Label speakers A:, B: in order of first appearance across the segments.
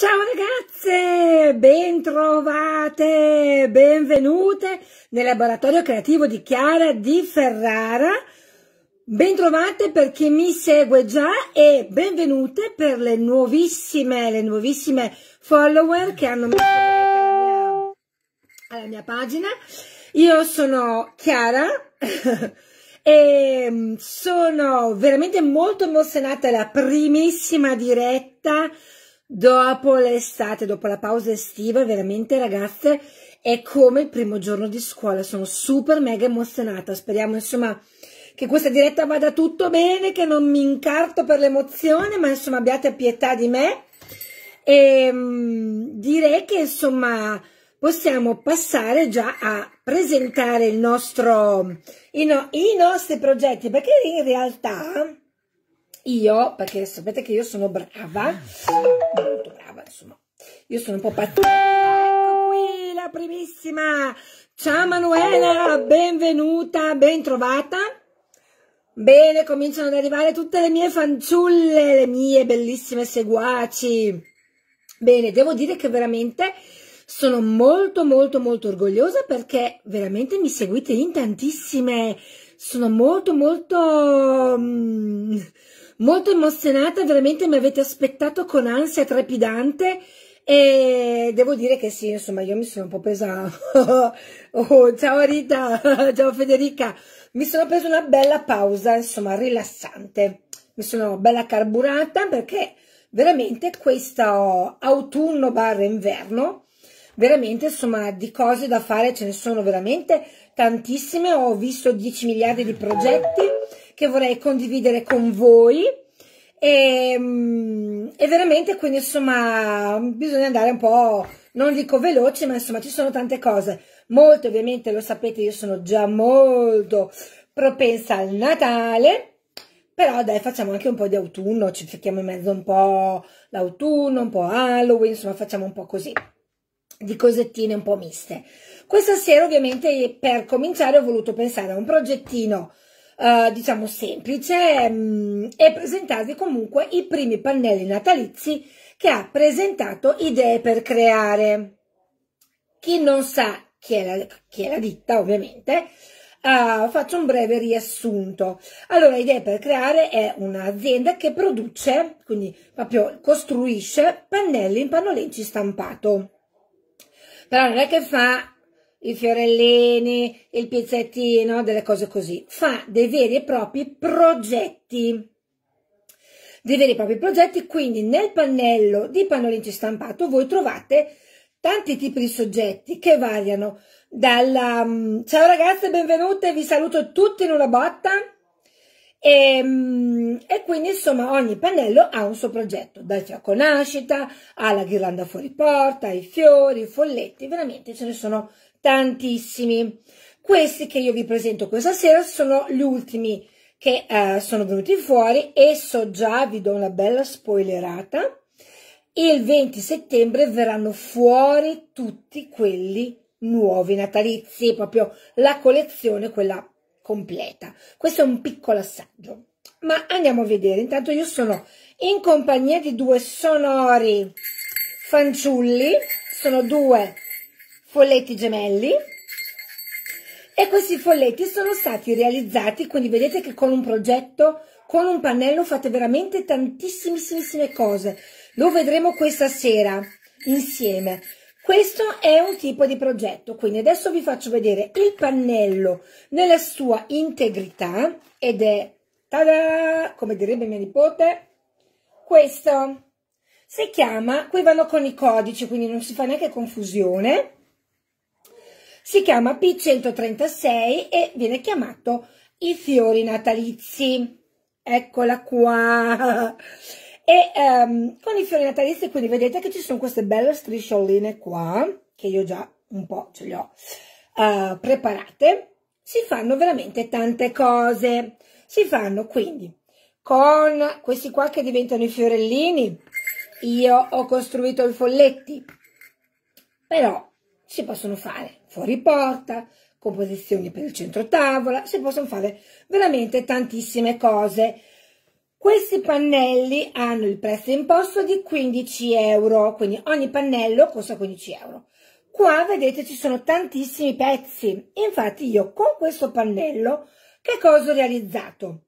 A: Ciao ragazze, bentrovate, benvenute nel laboratorio creativo di Chiara di Ferrara. Bentrovate per chi mi segue già e benvenute per le nuovissime, le nuovissime follower che hanno messo alla mia, alla mia pagina. Io sono Chiara e mm, sono veramente molto emozionata, è la primissima diretta dopo l'estate, dopo la pausa estiva, veramente ragazze è come il primo giorno di scuola, sono super mega emozionata, speriamo insomma che questa diretta vada tutto bene, che non mi incarto per l'emozione, ma insomma abbiate pietà di me e ehm, direi che insomma possiamo passare già a presentare nostro, i, no, i nostri progetti, perché in realtà io, perché sapete che io sono brava, molto brava, insomma, io sono un po' pazzesca. Ecco qui la primissima. Ciao Manuela, benvenuta, bentrovata. Bene, cominciano ad arrivare tutte le mie fanciulle, le mie bellissime seguaci. Bene, devo dire che veramente sono molto molto molto orgogliosa perché veramente mi seguite in tantissime. Sono molto molto... Mm, molto emozionata, veramente mi avete aspettato con ansia trepidante e devo dire che sì, insomma, io mi sono un po' presa. oh, ciao Rita, ciao Federica. Mi sono presa una bella pausa, insomma, rilassante. Mi sono bella carburata perché veramente questo autunno barra inverno, veramente, insomma, di cose da fare ce ne sono veramente tantissime. Ho visto 10 miliardi di progetti che vorrei condividere con voi. E, ehm, e, veramente quindi insomma bisogna andare un po' non dico veloce ma insomma ci sono tante cose molte ovviamente lo sapete io sono già molto propensa al Natale però dai facciamo anche un po' di autunno ci cerchiamo in mezzo un po' l'autunno un po' Halloween insomma facciamo un po' così di cosettine un po' miste questa sera ovviamente per cominciare ho voluto pensare a un progettino eh, diciamo semplice mh, mm, e presentarvi comunque i primi pannelli natalizi che ha presentato Idee per Creare. Chi non sa chi è la, chi è la ditta ovviamente, Uh, faccio un breve riassunto. Allora, Idee per Creare è un'azienda che produce, quindi proprio costruisce pannelli in pannolenci stampato. Però non è che fa i fiorellini, il pizzettino, delle cose così. Fa dei veri e propri progetti. Dei veri e propri progetti, quindi nel pannello di pannolino stampato voi trovate tanti tipi di soggetti che variano dalla... Mm, Ciao ragazze, benvenute, vi saluto tutti in una botta. E, mm, e, quindi insomma ogni pannello ha un suo progetto, dal fiocco nascita alla ghirlanda fuori porta, ai fiori, ai folletti, veramente ce ne sono tantissimi. Questi che io vi presento questa sera sono gli ultimi che eh, sono venuti fuori e so già, vi do una bella spoilerata, il 20 settembre verranno fuori tutti quelli nuovi natalizi, proprio la collezione, quella completa. Questo è un piccolo assaggio, ma andiamo a vedere. Intanto io sono in compagnia di due sonori fanciulli, sono due folletti gemelli e questi folletti sono stati realizzati, quindi vedete che con un progetto, con un pannello fate veramente tantissime cose. Lo vedremo questa sera insieme. Questo è un tipo di progetto, quindi adesso vi faccio vedere il pannello nella sua integrità ed è, tada, come direbbe mia nipote, questo. Si chiama, qui vanno con i codici, quindi non si fa neanche confusione. Si chiama P136 e viene chiamato i fiori natalizi. Eccola qua. E um, con i fiori natalizi, quindi vedete che ci sono queste belle striscioline qua, che io già un po' ce le ho uh, preparate. Si fanno veramente tante cose. Si fanno quindi con questi qua che diventano i fiorellini. Io ho costruito i folletti, però si possono fare fuori porta, composizioni per il centro tavola, si possono fare veramente tantissime cose. Questi pannelli hanno il prezzo imposto di 15 euro, quindi ogni pannello costa 15 euro. Qua vedete ci sono tantissimi pezzi, infatti io con questo pannello che cosa ho realizzato?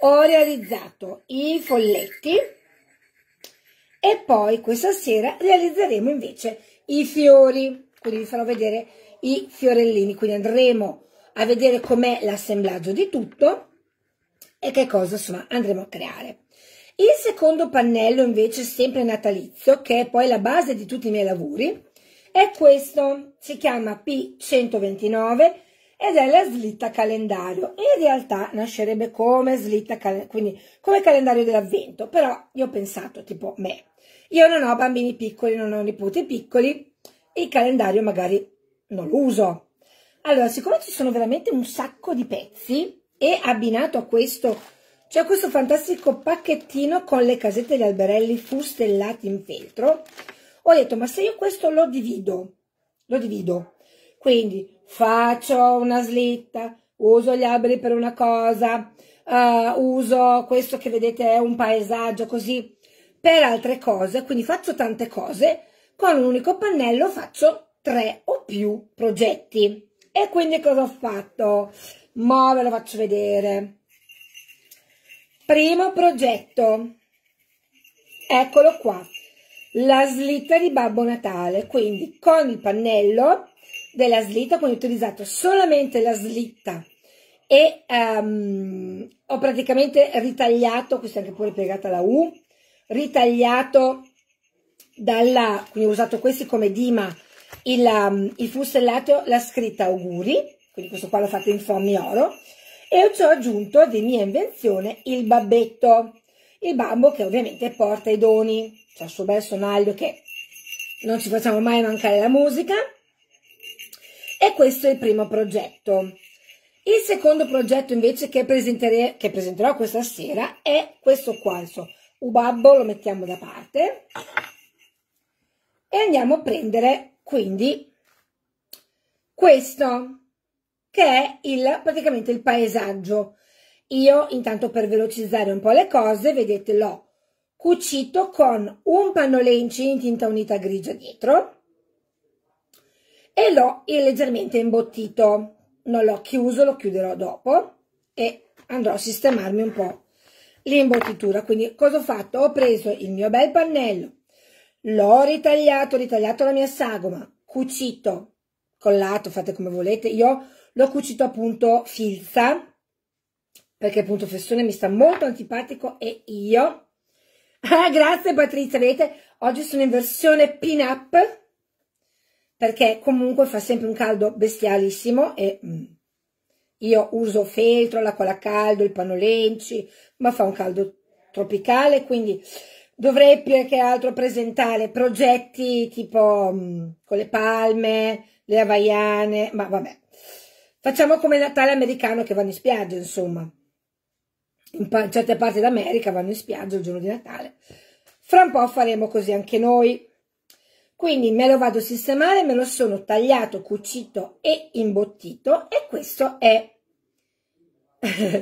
A: Ho realizzato i folletti e poi questa sera realizzeremo invece i fiori quindi vi farò vedere i fiorellini, quindi andremo a vedere com'è l'assemblaggio di tutto e che cosa insomma andremo a creare. Il secondo pannello invece sempre natalizio, che è poi la base di tutti i miei lavori, è questo, si chiama P129 ed è la slitta calendario. In realtà nascerebbe come slitta quindi come calendario dell'avvento, però io ho pensato tipo me. Io non ho bambini piccoli, non ho nipoti piccoli, il calendario magari non lo uso. Allora, siccome ci sono veramente un sacco di pezzi e abbinato a questo c'è cioè questo fantastico pacchettino con le casette di alberelli fustellati in feltro, ho detto ma se io questo lo divido, lo divido, quindi faccio una slitta, uso gli alberi per una cosa, uh, uso questo che vedete è un paesaggio così per altre cose, quindi faccio tante cose, con un unico pannello faccio tre o più progetti. E quindi cosa ho fatto? Ma ve lo faccio vedere. Primo progetto. Eccolo qua. La slitta di Babbo Natale. Quindi con il pannello della slitta, quindi ho utilizzato solamente la slitta e um, ho praticamente ritagliato, questa è anche pure piegata la U, ritagliato dalla, quindi ho usato questi come dima, il, um, il fussellato, la scritta auguri, quindi questo qua l'ho fatto in fomi oro, e ci ho aggiunto di mia invenzione il babbetto, il babbo che ovviamente porta i doni, c'è cioè il suo bel sonaglio che non ci facciamo mai mancare la musica, e questo è il primo progetto. Il secondo progetto invece che, che presenterò questa sera è questo qua, insomma, Ubabbo lo mettiamo da parte, e andiamo a prendere quindi questo che è il, praticamente il paesaggio. Io intanto per velocizzare un po' le cose, vedete l'ho cucito con un pannolence in tinta unita grigia dietro e l'ho leggermente imbottito. Non l'ho chiuso, lo chiuderò dopo e andrò a sistemarmi un po' l'imbottitura. Quindi cosa ho fatto? Ho preso il mio bel pannello l'ho ritagliato, ho ritagliato la mia sagoma, cucito, collato, fate come volete, io l'ho cucito appunto filza, perché appunto Fessone mi sta molto antipatico e io... Ah, grazie Patrizia, vedete, oggi sono in versione pin-up, perché comunque fa sempre un caldo bestialissimo e... Mm, io uso feltro, l'acqua a caldo, il panno lenci, ma fa un caldo tropicale, quindi dovrei più che altro presentare progetti tipo mh, mm, con le palme, le havaiane, ma vabbè. Facciamo come Natale americano che vanno in spiaggia, insomma. In pa certe parti d'America vanno in spiaggia il giorno di Natale. Fra un po' faremo così anche noi. Quindi me lo vado a sistemare, me lo sono tagliato, cucito e imbottito e questo è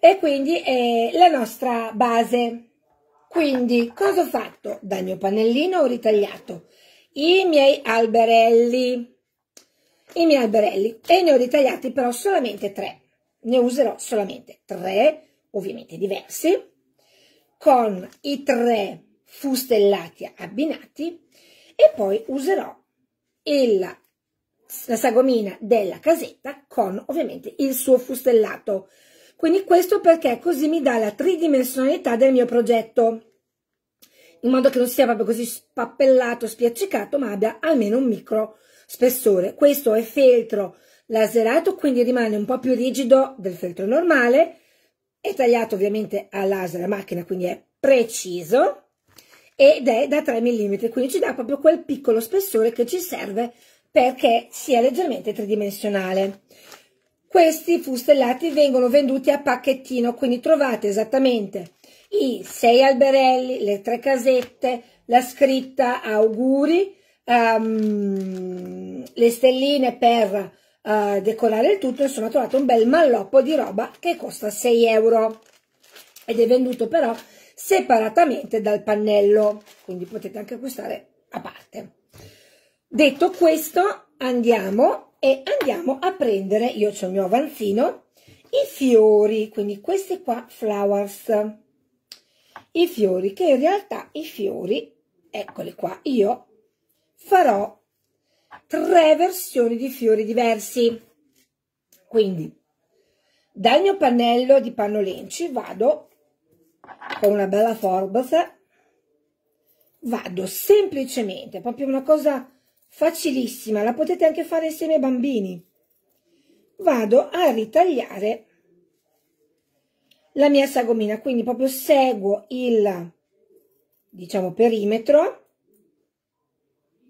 A: e quindi è la nostra base. Quindi, cosa ho fatto? Dal mio pannellino ho ritagliato i miei alberelli, i miei alberelli, e ne ho ritagliati però solamente tre. Ne userò solamente tre, ovviamente diversi, con i tre fustellati abbinati e poi userò il, la sagomina della casetta con ovviamente il suo fustellato quindi questo perché così mi dà la tridimensionalità del mio progetto, in modo che non sia proprio così spappellato, spiaccicato, ma abbia almeno un micro spessore. Questo è feltro laserato, quindi rimane un po' più rigido del feltro normale, è tagliato ovviamente a laser a macchina, quindi è preciso, ed è da 3 mm, quindi ci dà proprio quel piccolo spessore che ci serve perché sia leggermente tridimensionale. Questi fustellati vengono venduti a pacchettino, quindi trovate esattamente i sei alberelli, le tre casette, la scritta auguri, um, le stelline per uh, decorare il tutto, insomma trovate un bel malloppo di roba che costa 6 euro ed è venduto però separatamente dal pannello, quindi potete anche acquistare a parte. Detto questo, andiamo e andiamo a prendere, io ho il mio avanzino, i fiori, quindi questi qua flowers, i fiori, che in realtà i fiori, eccoli qua, io farò tre versioni di fiori diversi. Quindi dal mio pannello di pannolenci vado con una bella Forbes, vado semplicemente, proprio una cosa facilissima, la potete anche fare insieme ai bambini. Vado a ritagliare la mia sagomina, quindi proprio seguo il, diciamo, perimetro,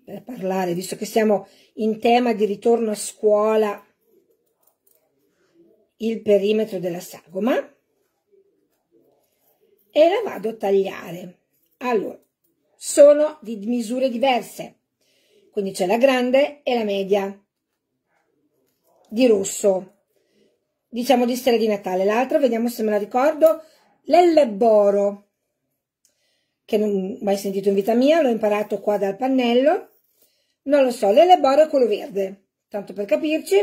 A: per parlare, visto che siamo in tema di ritorno a scuola, il perimetro della sagoma e la vado a tagliare. Allora, sono di misure diverse quindi c'è la grande e la media di rosso, diciamo di stella di Natale. L'altra, vediamo se me la ricordo, l'elleboro, che non ho mai sentito in vita mia, l'ho imparato qua dal pannello, non lo so, l'elleboro è quello verde, tanto per capirci.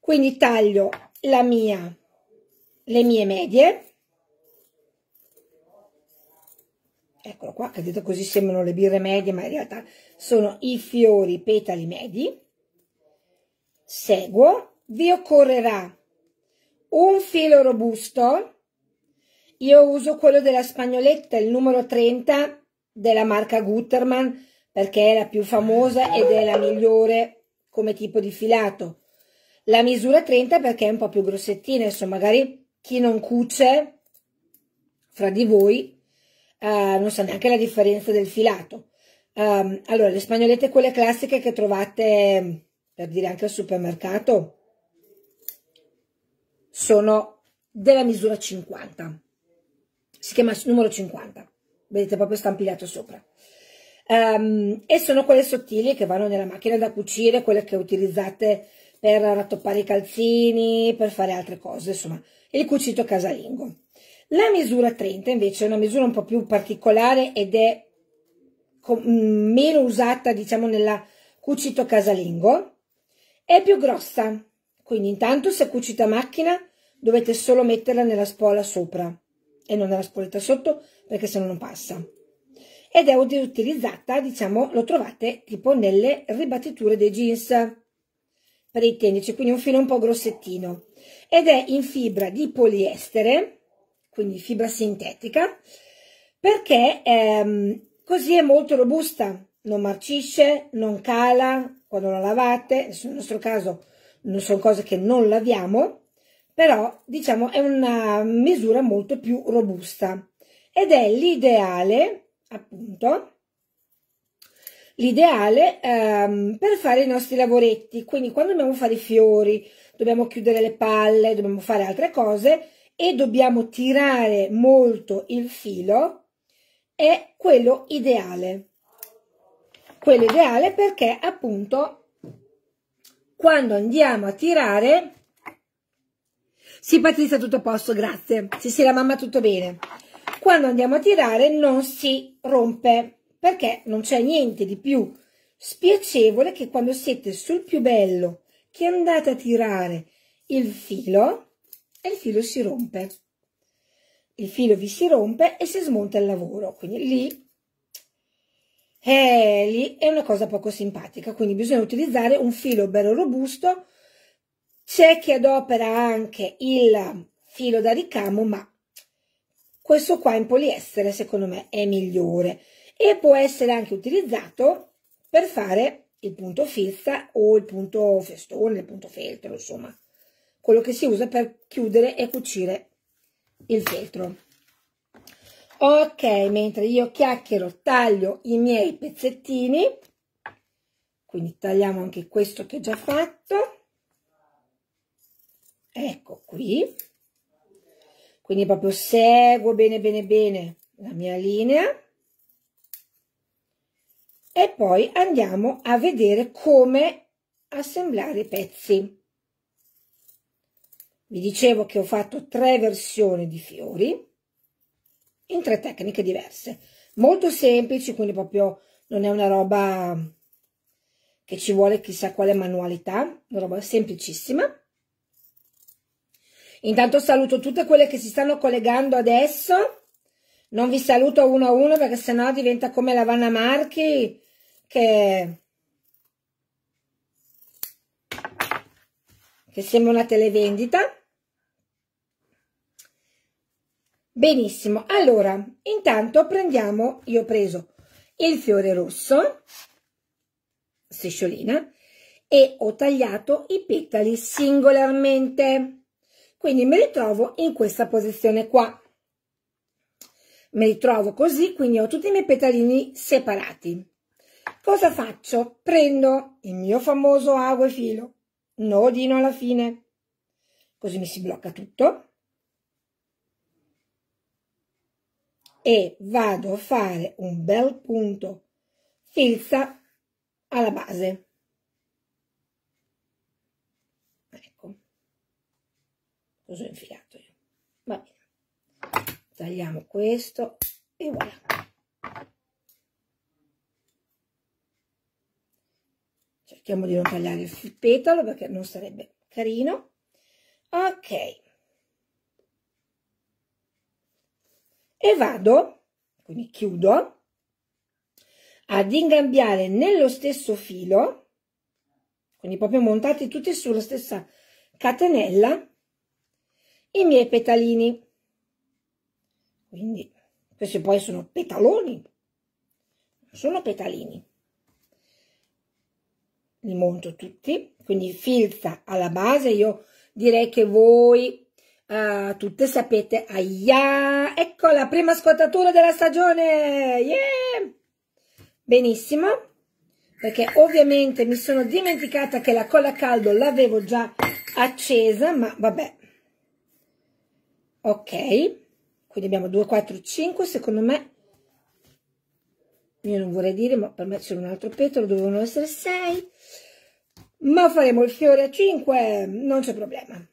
A: Quindi taglio la mia, le mie medie, eccolo qua, che detto così sembrano le birre medie, ma in realtà sono i fiori petali medi. Seguo, vi occorrerà un filo robusto, io uso quello della spagnoletta, il numero 30 della marca Gutterman, perché è la più famosa ed è la migliore come tipo di filato. La misura 30 perché è un po' più grossettina, insomma magari chi non cuce fra di voi eh, non so neanche la differenza del filato. Um, allora, le spagnolette quelle classiche che trovate, mm, per dire anche al supermercato, sono della misura 50. Si chiama numero 50. Vedete proprio stampigliato sopra. Um, e sono quelle sottili che vanno nella macchina da cucire, quelle che utilizzate per rattoppare i calzini, per fare altre cose, insomma, il cucito casalingo. La misura 30 invece è una misura un po' più particolare ed è mm, meno usata diciamo nella cucito casalingo. È più grossa, quindi intanto se cucita a macchina dovete solo metterla nella spola sopra e non nella spoletta sotto perché se no non passa. Ed è utilizzata, diciamo, lo trovate tipo nelle ribattiture dei jeans per i tenici, quindi un filo un po' grossettino. Ed è in fibra di poliestere quindi fibra sintetica, perché ehm, così è molto robusta, non marcisce, non cala quando la lavate, nel nostro caso non sono cose che non laviamo, però diciamo è una misura molto più robusta ed è l'ideale, appunto, l'ideale ehm, per fare i nostri lavoretti, quindi quando dobbiamo fare i fiori, dobbiamo chiudere le palle, dobbiamo fare altre cose, e dobbiamo tirare molto il filo è quello ideale. Quello ideale perché appunto quando andiamo a tirare sì Patrizia tutto a posto, grazie. Sì sì la mamma tutto bene. Quando andiamo a tirare non si rompe perché non c'è niente di più spiacevole che quando siete sul più bello che andate a tirare il filo e il filo si rompe. Il filo vi si rompe e si smonta il lavoro, quindi lì, eh, lì è una cosa poco simpatica, quindi bisogna utilizzare un filo bello robusto, c'è chi adopera anche il filo da ricamo, ma questo qua in poliestere secondo me è migliore e può essere anche utilizzato per fare il punto filza o il punto festone, il punto feltro, insomma quello che si usa per chiudere e cucire il feltro. Ok, mentre io chiacchiero taglio i miei pezzettini, quindi tagliamo anche questo che ho già fatto, ecco qui, quindi proprio seguo bene bene bene la mia linea e poi andiamo a vedere come assemblare i pezzi vi dicevo che ho fatto tre versioni di fiori in tre tecniche diverse molto semplici quindi proprio non è una roba che ci vuole chissà quale manualità una roba semplicissima intanto saluto tutte quelle che si stanno collegando adesso non vi saluto uno a uno perché sennò diventa come la Vanna Marchi che che sembra una televendita Benissimo, allora intanto prendiamo, io ho preso il fiore rosso, strisciolina, e ho tagliato i petali singolarmente. Quindi mi ritrovo in questa posizione qua. Mi ritrovo così, quindi ho tutti i miei petalini separati. Cosa faccio? Prendo il mio famoso ago e filo, nodino alla fine, così mi si blocca tutto e vado a fare un bel punto filza alla base. Ecco, così ho infilato io. Va bene. Tagliamo questo e voilà. Cerchiamo di non tagliare il petalo perché non sarebbe carino. Ok. e vado, quindi chiudo, ad ingambiare nello stesso filo, quindi proprio montati tutti sulla stessa catenella, i miei petalini. Quindi questi poi sono petaloni, sono petalini. Li monto tutti, quindi filza alla base, io direi che voi uh, tutte sapete, aia, ecco la prima scottatura della stagione, yeah! benissimo, perché ovviamente mi sono dimenticata che la colla a caldo l'avevo già accesa, ma vabbè, ok, quindi abbiamo 2, 4, 5, secondo me io non vorrei dire, ma per me c'era un altro petolo, dovevano essere 6, ma faremo il fiore a 5, non c'è problema.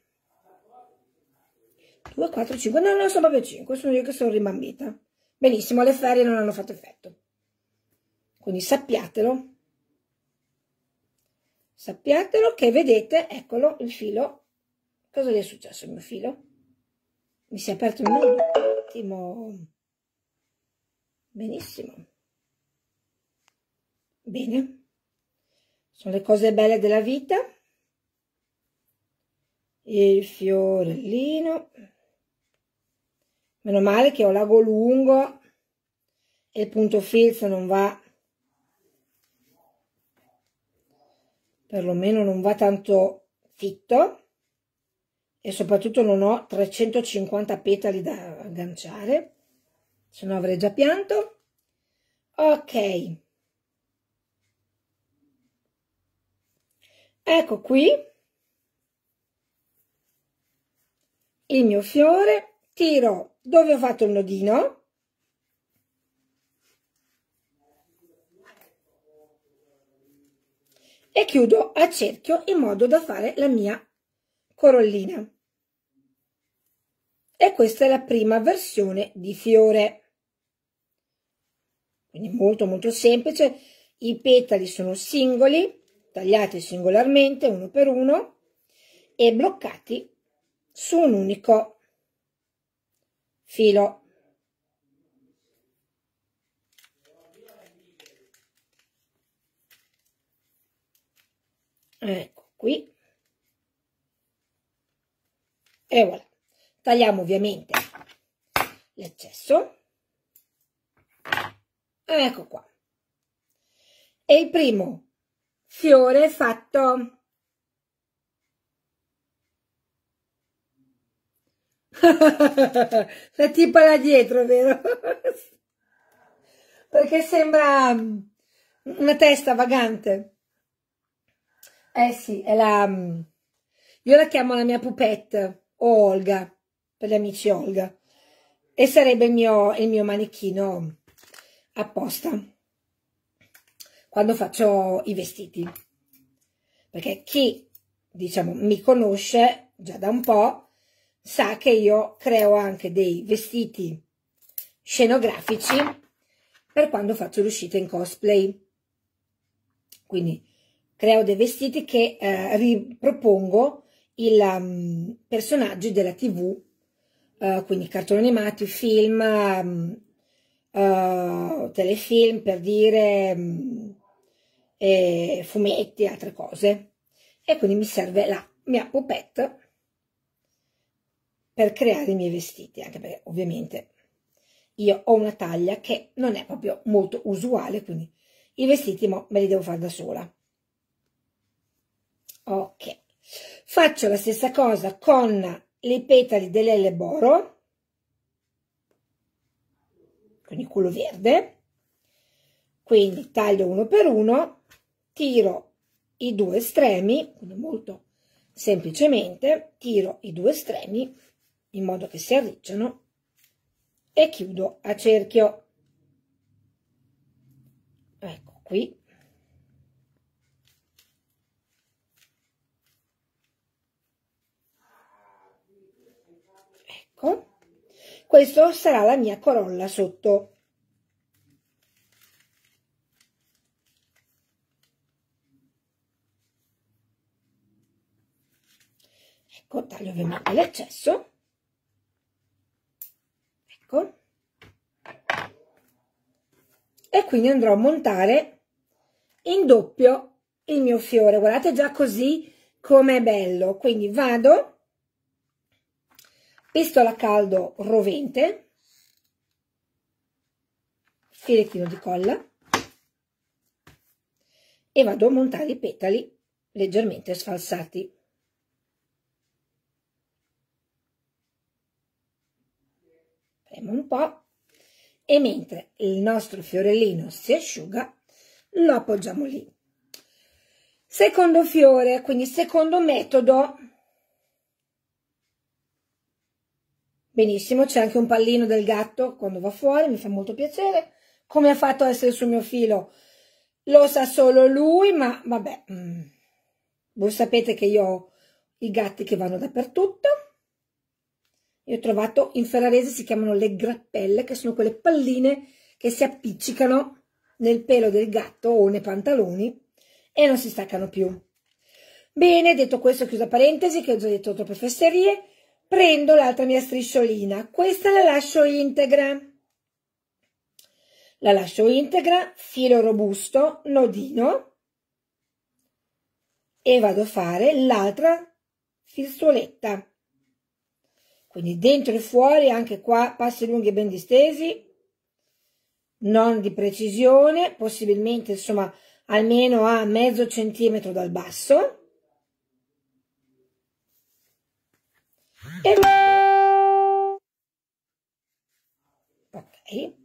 A: 2, 4, 5, no, non sono proprio 5, sono io che sono rimambita. Benissimo, le ferie non hanno fatto effetto. Quindi sappiatelo. Sappiatelo che vedete, eccolo, il filo. Cosa gli è successo al mio filo? Mi si è aperto un attimo. Benissimo. Bene. Sono le cose belle della vita il fiorellino Meno male che ho l'ago lungo e il punto filzo non va, perlomeno non va tanto fitto e soprattutto non ho 350 petali da agganciare, se no avrei già pianto. Ok. Ecco qui il mio fiore, tiro dove ho fatto il nodino e chiudo a cerchio in modo da fare la mia corollina e questa è la prima versione di fiore quindi molto molto semplice i petali sono singoli tagliati singolarmente uno per uno e bloccati su un unico filo ecco qui e voilà tagliamo ovviamente l'eccesso ecco qua e il primo fiore fatto la tipa là dietro, vero? Perché sembra mm, una testa vagante. Eh sì, è la... Mm, io la chiamo la mia pupette, o Olga, per gli amici Olga. E sarebbe il mio, il mio manichino apposta quando faccio i vestiti. Perché chi, diciamo, mi conosce già da un po' sa che io creo anche dei vestiti scenografici per quando faccio l'uscita in cosplay. Quindi creo dei vestiti che eh, ripropongo i um, mm, personaggi della tv, uh, eh, quindi cartoni animati, film, um, uh, telefilm per dire, um, fumetti, altre cose. E quindi mi serve la mia poupette per creare i miei vestiti, anche perché ovviamente io ho una taglia che non è proprio molto usuale, quindi i vestiti mo, me li devo fare da sola. Ok, faccio la stessa cosa con le petali dell'Elleboro, quindi il culo verde, quindi taglio uno per uno, tiro i due estremi, molto semplicemente, tiro i due estremi in modo che si arricciano e chiudo a cerchio ecco qui ecco questo sarà la mia corolla sotto ecco taglio ovviamente l'eccesso ecco e quindi andrò a montare in doppio il mio fiore guardate già così come è bello quindi vado pistola a caldo rovente filettino di colla e vado a montare i petali leggermente sfalsati Aspettiamo un po' e mentre il nostro fiorellino si asciuga lo appoggiamo lì. Secondo fiore, quindi secondo metodo. Benissimo, c'è anche un pallino del gatto quando va fuori, mi fa molto piacere. Come ha fatto a essere sul mio filo? Lo sa solo lui, ma vabbè, mm. voi sapete che io ho i gatti che vanno dappertutto. Io ho trovato in ferrarese si chiamano le grappelle, che sono quelle palline che si appiccicano nel pelo del gatto o nei pantaloni e non si staccano più. Bene, detto questo, chiusa parentesi, che ho già detto troppe fesserie, prendo l'altra mia strisciolina. Questa la lascio integra. La lascio integra, filo robusto, nodino e vado a fare l'altra fistuoletta quindi dentro e fuori, anche qua passi lunghi e ben distesi, non di precisione, possibilmente insomma almeno a mezzo centimetro dal basso. E... Ok.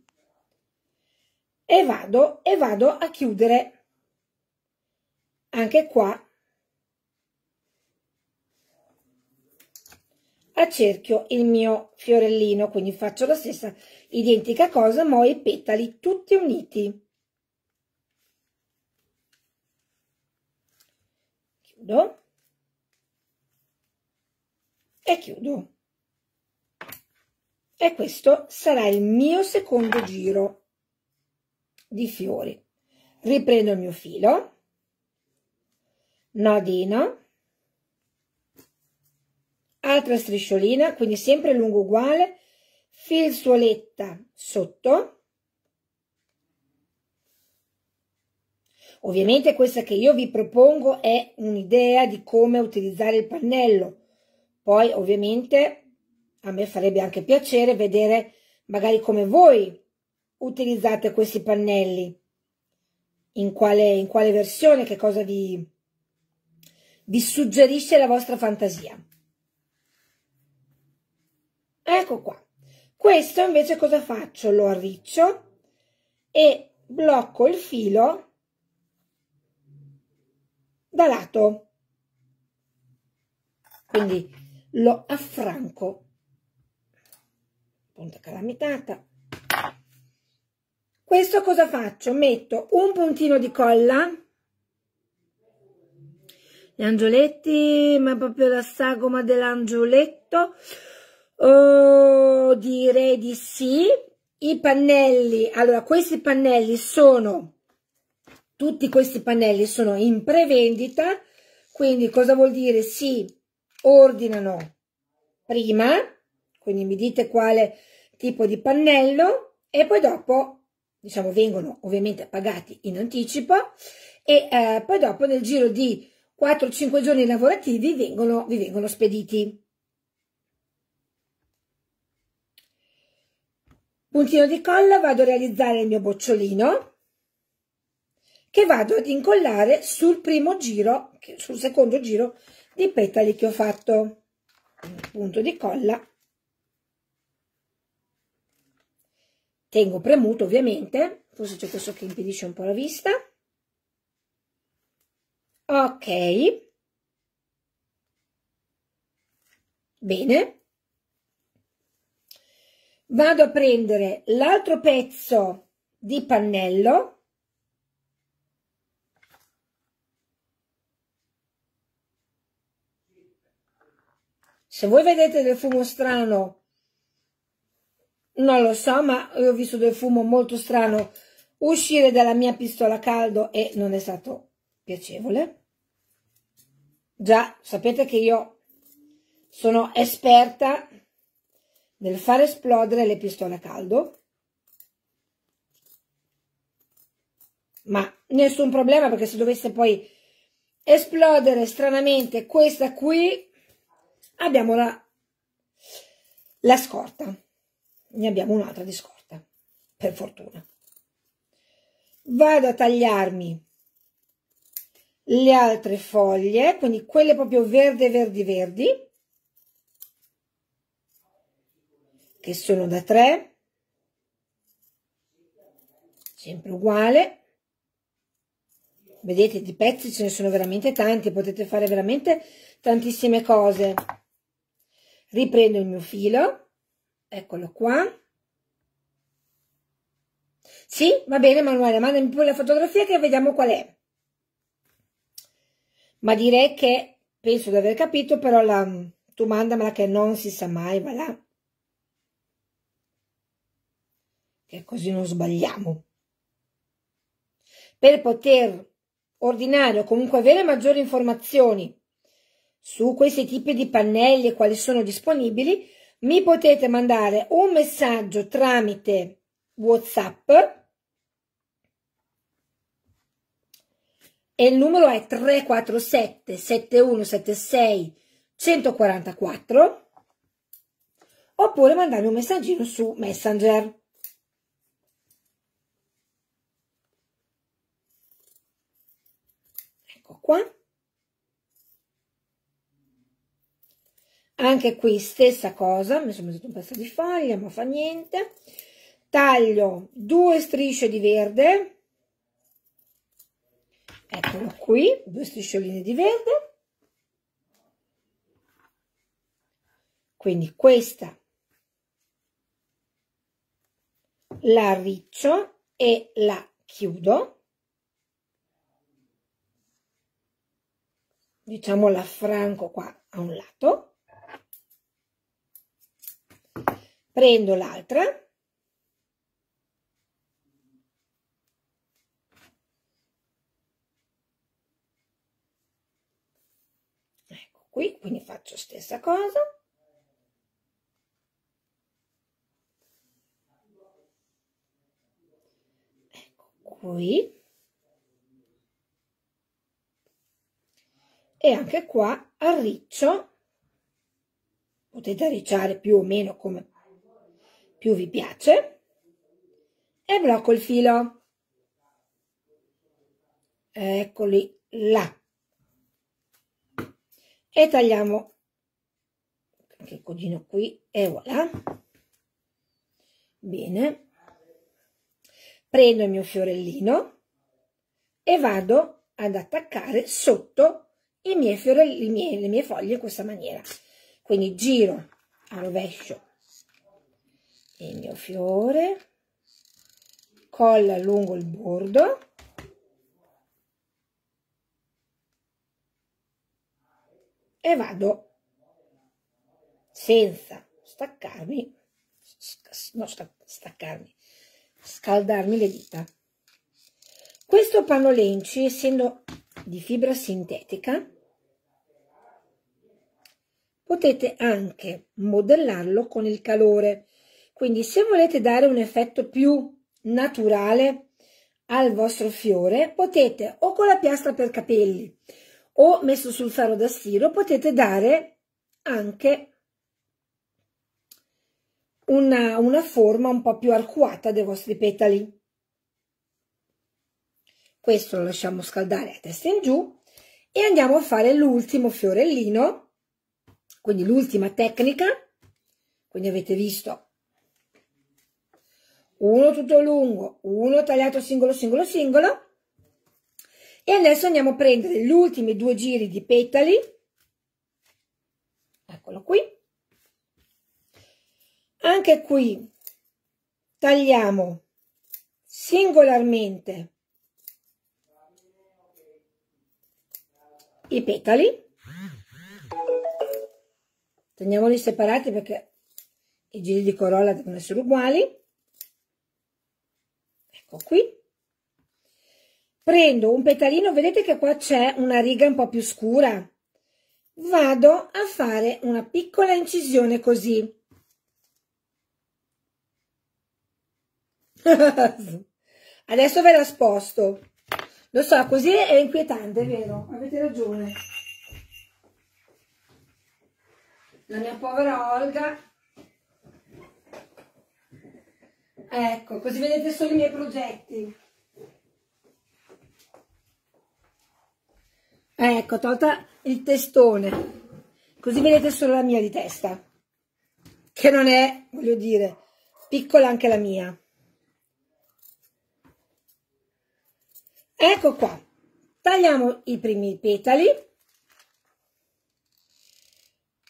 A: E vado, e vado a chiudere anche qua a cerchio il mio fiorellino quindi faccio la stessa identica cosa ma ho i petali tutti uniti chiudo e chiudo e questo sarà il mio secondo giro di fiori riprendo il mio filo nodino altra strisciolina, quindi sempre lungo uguale, filzuoletta sotto, Ovviamente questa che io vi propongo è un'idea di come utilizzare il pannello. Poi ovviamente a me farebbe anche piacere vedere magari come voi utilizzate questi pannelli, in quale, in quale versione, che cosa vi, vi suggerisce la vostra fantasia. Ecco qua. Questo invece cosa faccio? Lo arriccio e blocco il filo da lato. Quindi lo affranco. Punta calamitata. Questo cosa faccio? Metto un puntino di colla. Gli angioletti, ma proprio la sagoma dell'angioletto. Oh, direi di sì. I pannelli, allora questi pannelli sono, tutti questi pannelli sono in prevendita, quindi cosa vuol dire? Si ordinano prima, quindi mi dite quale tipo di pannello e poi dopo, diciamo, vengono ovviamente pagati in anticipo e eh, poi dopo nel giro di 4-5 giorni lavorativi vengono, vi vengono spediti. puntino di colla vado a realizzare il mio bocciolino che vado ad incollare sul primo giro sul secondo giro di petali che ho fatto punto di colla tengo premuto ovviamente forse c'è questo che impedisce un po' la vista ok bene vado a prendere l'altro pezzo di pannello se voi vedete del fumo strano non lo so ma io ho visto del fumo molto strano uscire dalla mia pistola a caldo e non è stato piacevole già sapete che io sono esperta nel far esplodere le pistole a caldo ma nessun problema perché se dovesse poi esplodere stranamente questa qui abbiamo la, la scorta ne abbiamo un'altra di scorta per fortuna vado a tagliarmi le altre foglie quindi quelle proprio verde verdi verdi che sono da 3 sempre uguale vedete di pezzi ce ne sono veramente tanti potete fare veramente tantissime cose riprendo il mio filo eccolo qua sì va bene Manuela mandami pure la fotografia che vediamo qual è ma direi che penso di aver capito però la domanda ma che non si sa mai va là che così non sbagliamo, per poter ordinare o comunque avere maggiori informazioni su questi tipi di pannelli e quali sono disponibili, mi potete mandare un messaggio tramite WhatsApp e il numero è 347 7176 144 oppure mandarmi un messaggino su Messenger. qua. Anche qui stessa cosa, mi sono messo un pezzo di foglia, ma fa niente. Taglio due strisce di verde, eccolo qui, due striscioline di verde. Quindi questa la riccio e la chiudo diciamo la franco qua a un lato prendo l'altra ecco qui quindi faccio stessa cosa ecco qui e anche qua arriccio potete arricciare più o meno come più vi piace e blocco il filo eccoli là e tagliamo anche il codino qui e voilà bene prendo il mio fiorellino e vado ad attaccare sotto i miei fiorelli, le mie, le mie foglie in questa maniera. Quindi giro a rovescio il mio fiore, colla lungo il bordo, e vado senza staccarmi, no, staccarmi, scaldarmi le dita. Questo panno lenci, essendo di fibra sintetica, potete anche modellarlo con il calore. Quindi se volete dare un effetto più naturale al vostro fiore, potete o con la piastra per capelli o messo sul ferro da stiro, potete dare anche una, una forma un po' più arcuata dei vostri petali questo lo lasciamo scaldare a testa in giù e andiamo a fare l'ultimo fiorellino, quindi l'ultima tecnica, quindi avete visto uno tutto lungo, uno tagliato singolo singolo singolo e adesso andiamo a prendere gli ultimi due giri di petali, eccolo qui, anche qui tagliamo singolarmente i petali teniamoli separati perché i giri di corolla devono essere uguali ecco qui prendo un petalino vedete che qua c'è una riga un po più scura vado a fare una piccola incisione così adesso ve la sposto lo so, così è inquietante, è vero? Avete ragione. La mia povera Olga. Ecco, così vedete solo i miei progetti. Ecco, tolta il testone. Così vedete solo la mia di testa. Che non è, voglio dire, piccola anche la mia. Ecco qua, tagliamo i primi petali,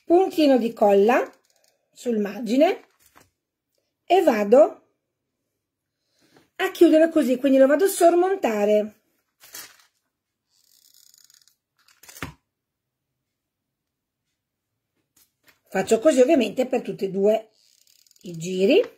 A: puntino di colla sul margine e vado a chiudere così, quindi lo vado a sormontare. Faccio così ovviamente per tutti e due i giri.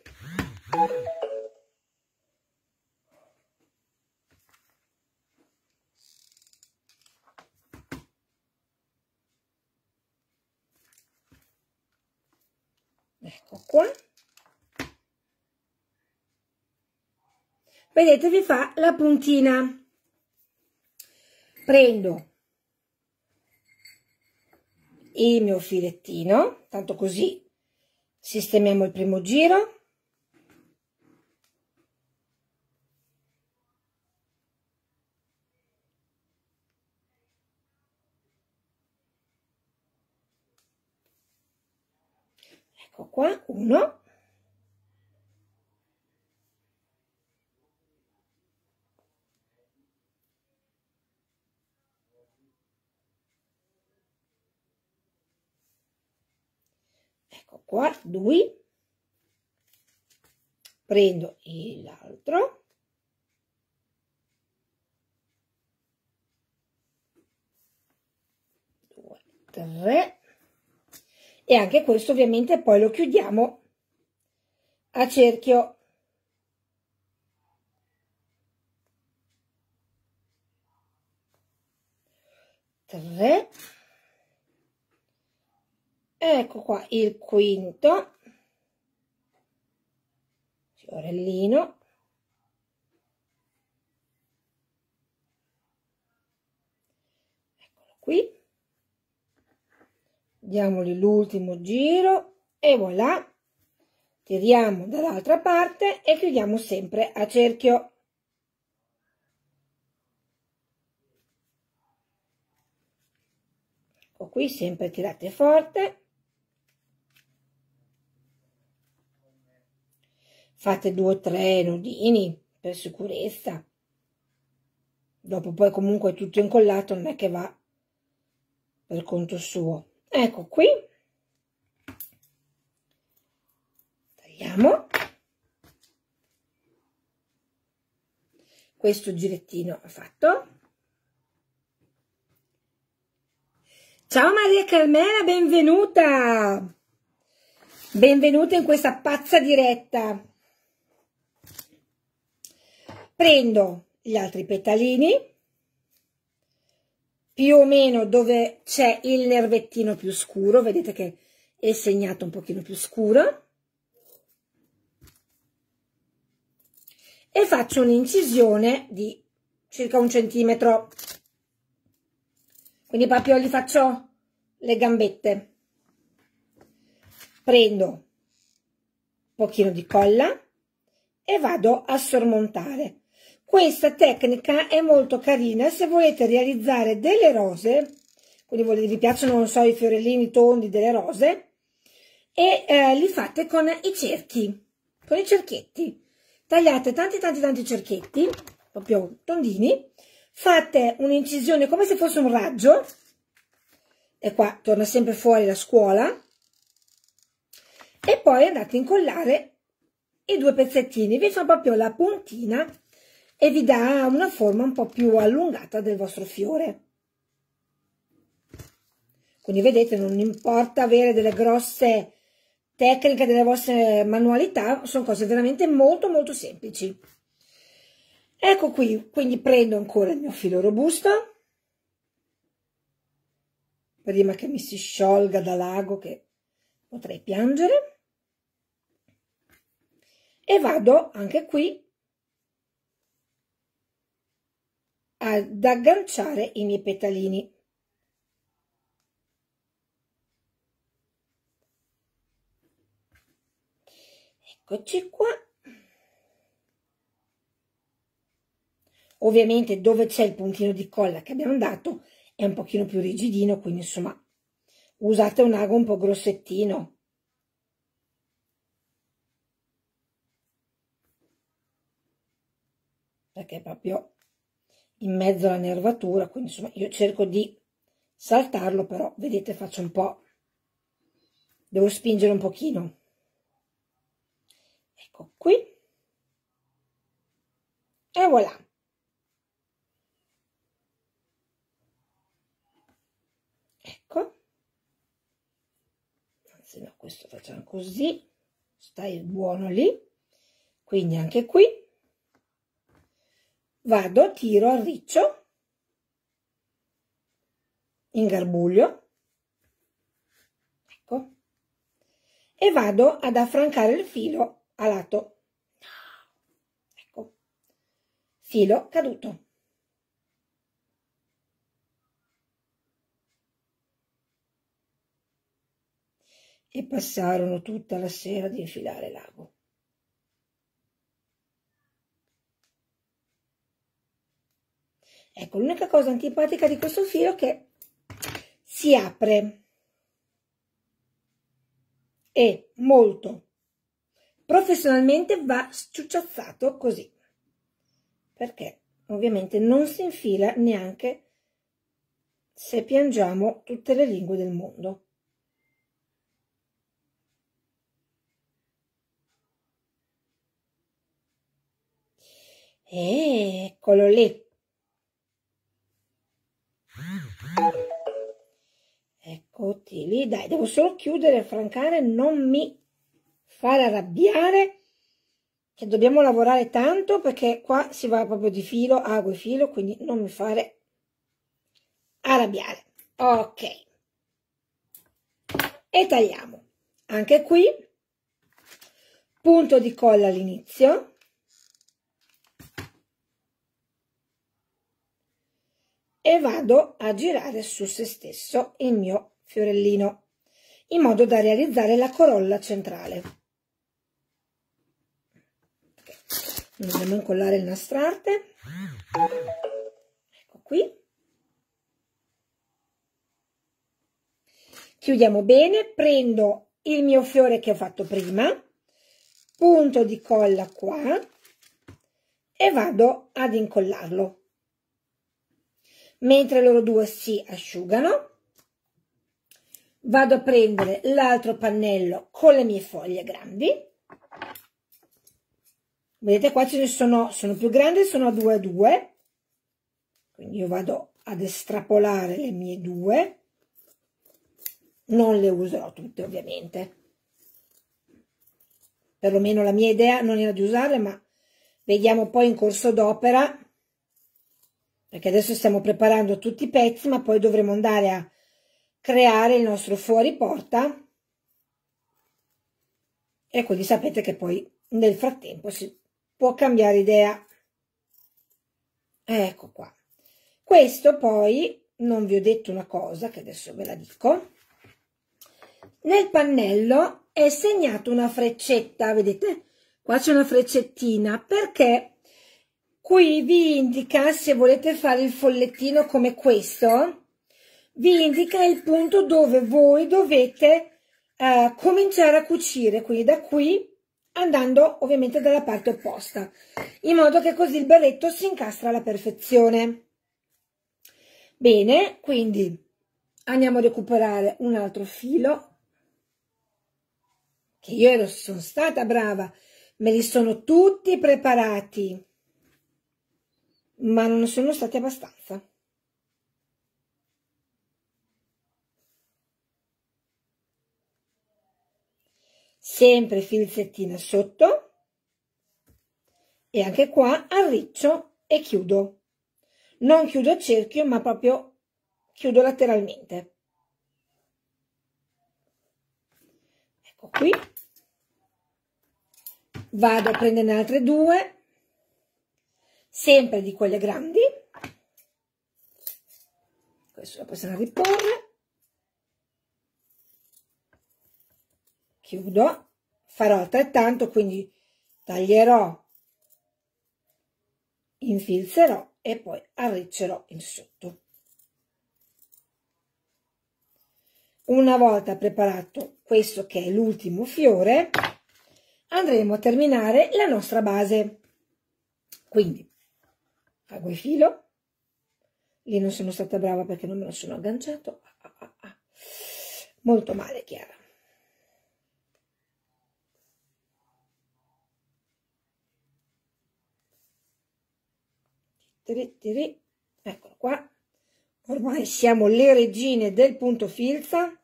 A: vedete vi fa la puntina prendo il mio filettino tanto così sistemiamo il primo giro ecco qua uno qua due prendo l'altro due tre e anche questo ovviamente poi lo chiudiamo a cerchio tre ecco qua il quinto fiorellino eccolo qui diamogli l'ultimo giro e voilà tiriamo dall'altra parte e chiudiamo sempre a cerchio ecco qui sempre tirate forte fate due o tre nodini per sicurezza dopo poi comunque tutto incollato non è che va per conto suo ecco qui tagliamo questo girettino fatto ciao Maria Carmela benvenuta benvenuta in questa pazza diretta prendo gli altri petalini più o meno dove c'è il nervettino più scuro vedete che è segnato un pochino più scuro e faccio un'incisione di circa un centimetro quindi proprio gli faccio le gambette prendo un pochino di colla e vado a sormontare questa tecnica è molto carina se volete realizzare delle rose, quindi vi piacciono, non so, i fiorellini tondi delle rose, e eh, li fate con i cerchi, con i cerchietti. Tagliate tanti tanti tanti cerchietti, proprio tondini, fate un'incisione come se fosse un raggio, e qua torna sempre fuori la scuola, e poi andate a incollare i due pezzettini, vi fa proprio la puntina e vi dà una forma un po' più allungata del vostro fiore. Quindi vedete, non importa avere delle grosse tecniche, delle vostre manualità, sono cose veramente molto molto semplici. Ecco qui, quindi prendo ancora il mio filo robusto, prima che mi si sciolga da lago che potrei piangere, e vado anche qui ad agganciare i miei petalini. Eccoci qua. Ovviamente dove c'è il puntino di colla che abbiamo dato è un pochino più rigidino, quindi insomma usate un ago un po' grossettino. Perché proprio in mezzo alla nervatura, quindi insomma io cerco di saltarlo, però vedete faccio un po', devo spingere un pochino. Ecco qui. E voilà. Ecco. Anzi no, questo facciamo così. Stai buono lì. Quindi anche qui vado, tiro al riccio, ingarbuglio, ecco, e vado ad affrancare il filo a lato. Ecco, filo caduto. E passarono tutta la sera ad infilare l'ago. Ecco, l'unica cosa antipatica di questo filo è che si apre. E molto professionalmente va sciucciazzato così. Perché ovviamente non si infila neanche se piangiamo tutte le lingue del mondo. Eccolo lì. Cottili, dai, devo solo chiudere e francare, non mi fare arrabbiare che dobbiamo lavorare tanto perché qua si va proprio di filo, ago e filo, quindi non mi fare arrabbiare. Ok. E tagliamo. Anche qui punto di colla all'inizio. E vado a girare su se stesso il mio fiorellino, in modo da realizzare la corolla centrale. Andiamo a incollare il arte. Ecco qui. Chiudiamo bene, prendo il mio fiore che ho fatto prima, punto di colla qua e vado ad incollarlo. Mentre loro due si asciugano, vado a prendere l'altro pannello con le mie foglie grandi vedete qua ce ne sono, sono più grandi sono a 2 a 2 quindi io vado ad estrapolare le mie due non le userò tutte ovviamente perlomeno la mia idea non era di usarle ma vediamo poi in corso d'opera perché adesso stiamo preparando tutti i pezzi ma poi dovremo andare a creare il nostro fuori porta e ecco, quindi sapete che poi nel frattempo si può cambiare idea ecco qua questo poi non vi ho detto una cosa che adesso ve la dico nel pannello è segnata una freccetta vedete qua c'è una freccettina perché qui vi indica se volete fare il follettino come questo vi indica il punto dove voi dovete eh, cominciare a cucire, quindi da qui andando ovviamente dalla parte opposta, in modo che così il berretto si incastra alla perfezione. Bene, quindi andiamo a recuperare un altro filo, che io ero, sono stata brava, me li sono tutti preparati, ma non sono stati abbastanza. sempre filzettina sotto e anche qua arriccio e chiudo non chiudo a cerchio ma proprio chiudo lateralmente ecco qui vado a prenderne altre due sempre di quelle grandi questo la possiamo riporre chiudo farò altrettanto quindi taglierò infilzerò e poi arriccerò in sotto una volta preparato questo che è l'ultimo fiore andremo a terminare la nostra base quindi pago il filo lì non sono stata brava perché non me lo sono agganciato ah, ah, ah. ah. molto male Chiara tiri, tiri. eccolo qua ormai siamo le regine del punto filza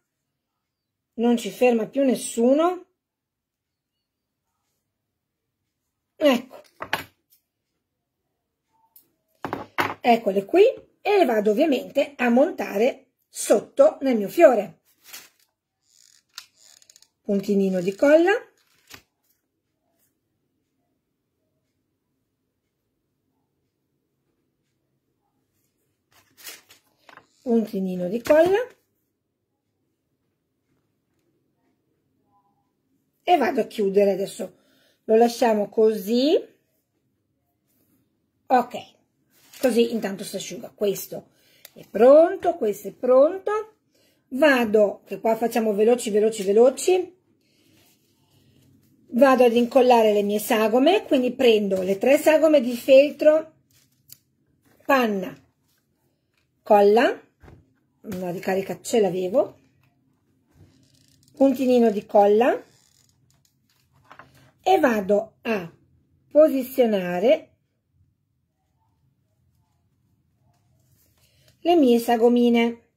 A: non ci ferma più nessuno ecco eccole qui e le vado ovviamente a montare sotto nel mio fiore puntinino di colla un chinino di colla e vado a chiudere adesso lo lasciamo così ok così intanto si asciuga questo è pronto questo è pronto vado che qua facciamo veloci veloci veloci vado ad incollare le mie sagome quindi prendo le tre sagome di feltro panna colla la ricarica ce l'avevo puntinino di colla e vado a posizionare le mie sagomine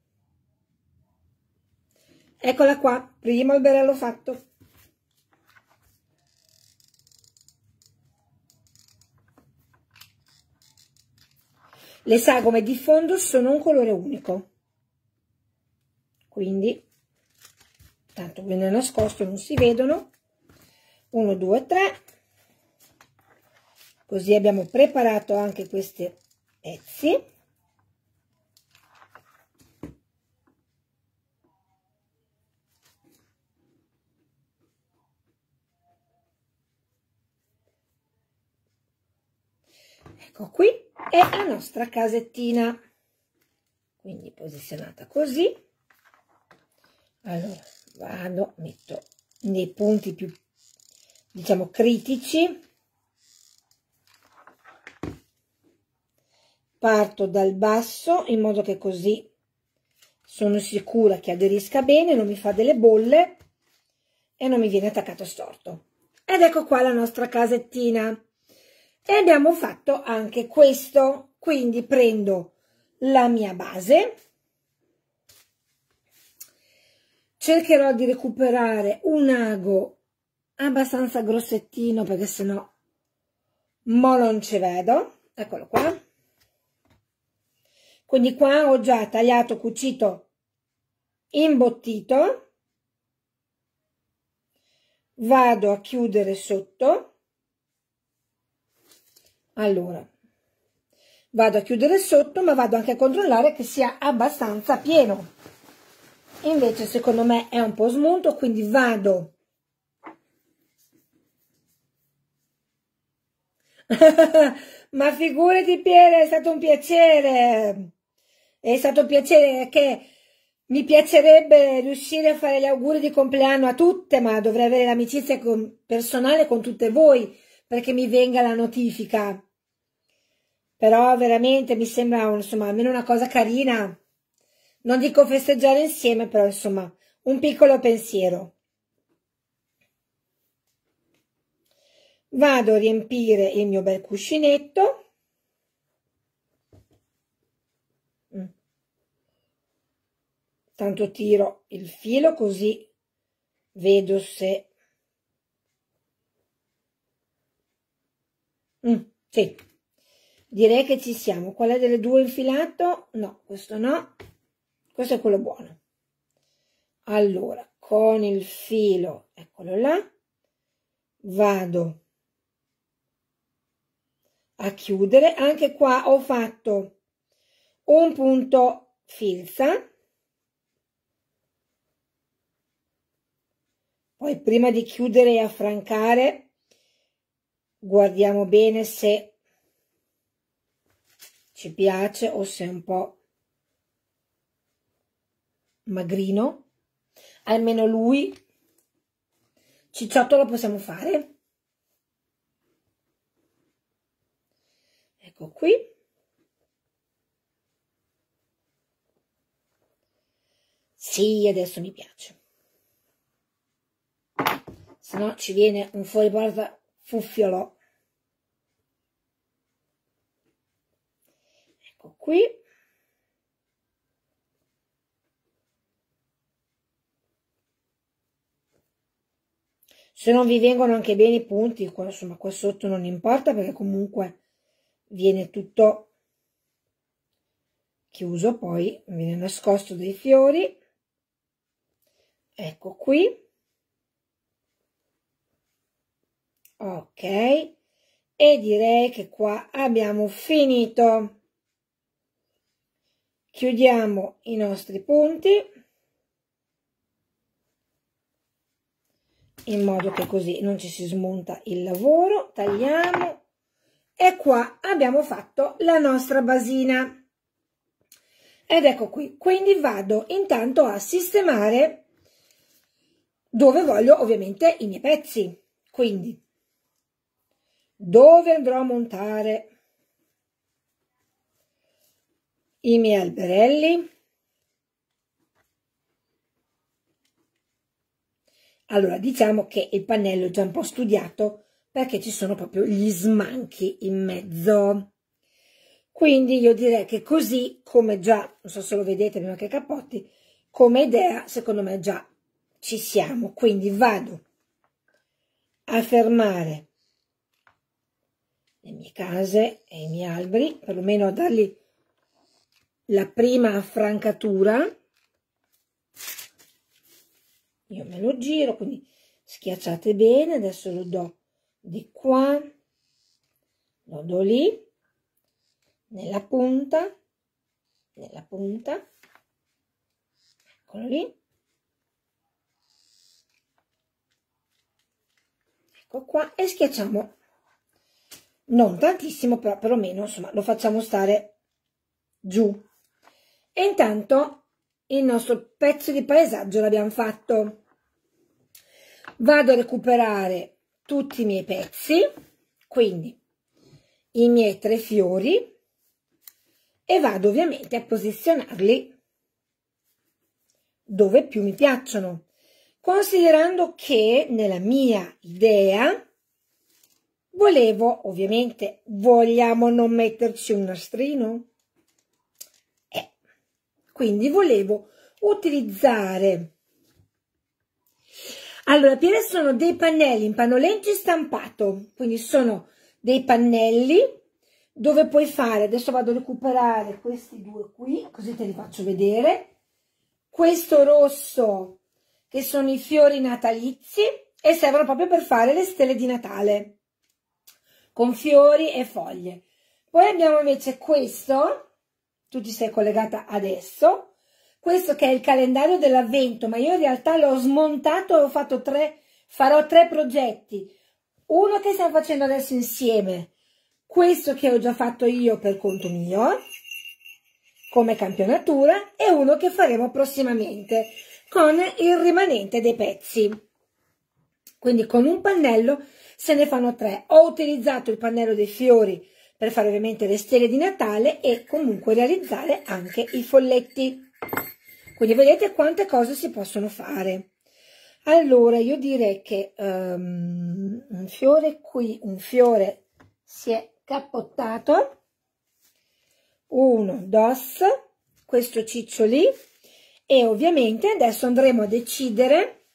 A: eccola qua primo alberello fatto le sagome di fondo sono un colore unico quindi tanto viene nascosto non si vedono 1 2 3 così abbiamo preparato anche questi pezzi ecco qui è la nostra casettina quindi posizionata così allora vado metto nei punti più diciamo critici parto dal basso in modo che così sono sicura che aderisca bene non mi fa delle bolle e non mi viene attaccato storto ed ecco qua la nostra casettina e abbiamo fatto anche questo quindi prendo la mia base cercherò di recuperare un ago abbastanza grossettino perché sennò mo non ci vedo eccolo qua quindi qua ho già tagliato cucito imbottito vado a chiudere sotto allora vado a chiudere sotto ma vado anche a controllare che sia abbastanza pieno invece secondo me è un po' smunto quindi vado ma figurati Piere è stato un piacere è stato un piacere che mi piacerebbe riuscire a fare gli auguri di compleanno a tutte ma dovrei avere l'amicizia personale con tutte voi perché mi venga la notifica però veramente mi sembra insomma almeno una cosa carina non dico festeggiare insieme, però insomma, un piccolo pensiero. Vado a riempire il mio bel cuscinetto. Mm. Tanto tiro il filo così vedo se... Mm, sì, direi che ci siamo. Quale delle due infilato? No, questo no. Questo è quello buono. Allora, con il filo, eccolo là, vado a chiudere. Anche qua ho fatto un punto filza. Poi prima di chiudere e affrancare, guardiamo bene se ci piace o se è un po' magrino, almeno lui, cicciotto lo possiamo fare. Ecco qui. Sì, adesso mi piace. Se no ci viene un fuori porta fuffiolò. Ecco qui. Se non vi vengono anche bene i punti, qua, insomma, qua sotto non importa perché comunque viene tutto chiuso, poi viene nascosto dei fiori. Ecco qui. Ok. E direi che qua abbiamo finito. Chiudiamo i nostri punti. in modo che così non ci si smonta il lavoro tagliamo e qua abbiamo fatto la nostra basina ed ecco qui quindi vado intanto a sistemare dove voglio ovviamente i miei pezzi quindi dove andrò a montare i miei alberelli Allora, diciamo che il pannello è già un po' studiato perché ci sono proprio gli smanchi in mezzo. Quindi io direi che così, come già, non so se lo vedete prima che capotti, come idea, secondo me già ci siamo. Quindi vado a fermare le mie case e i miei alberi, perlomeno a dargli la prima affrancatura io me lo giro, quindi schiacciate bene, adesso lo do di qua, lo do lì, nella punta, nella punta, eccolo lì, ecco qua e schiacciamo, non tantissimo però perlomeno insomma lo facciamo stare giù e intanto il nostro pezzo di paesaggio l'abbiamo fatto. Vado a recuperare tutti i miei pezzi, quindi i miei tre fiori e vado ovviamente a posizionarli dove più mi piacciono, considerando che nella mia idea volevo, ovviamente, vogliamo non metterci un nastrino? quindi volevo utilizzare allora piene sono dei pannelli in pannolenti stampato quindi sono dei pannelli dove puoi fare adesso vado a recuperare questi due qui così te li faccio vedere questo rosso che sono i fiori natalizi e servono proprio per fare le stelle di Natale con fiori e foglie poi abbiamo invece questo tu ti sei collegata adesso, questo che è il calendario dell'avvento, ma io in realtà l'ho smontato e ho fatto tre, farò tre progetti. Uno che stiamo facendo adesso insieme, questo che ho già fatto io per conto mio, come campionatura, e uno che faremo prossimamente con il rimanente dei pezzi. Quindi con un pannello se ne fanno tre. Ho utilizzato il pannello dei fiori per fare ovviamente le stelle di Natale e comunque realizzare anche i folletti. Quindi vedete quante cose si possono fare. Allora, io direi che um, un fiore qui, un fiore si è cappottato, uno dos, questo ciccio lì, e ovviamente adesso andremo a decidere,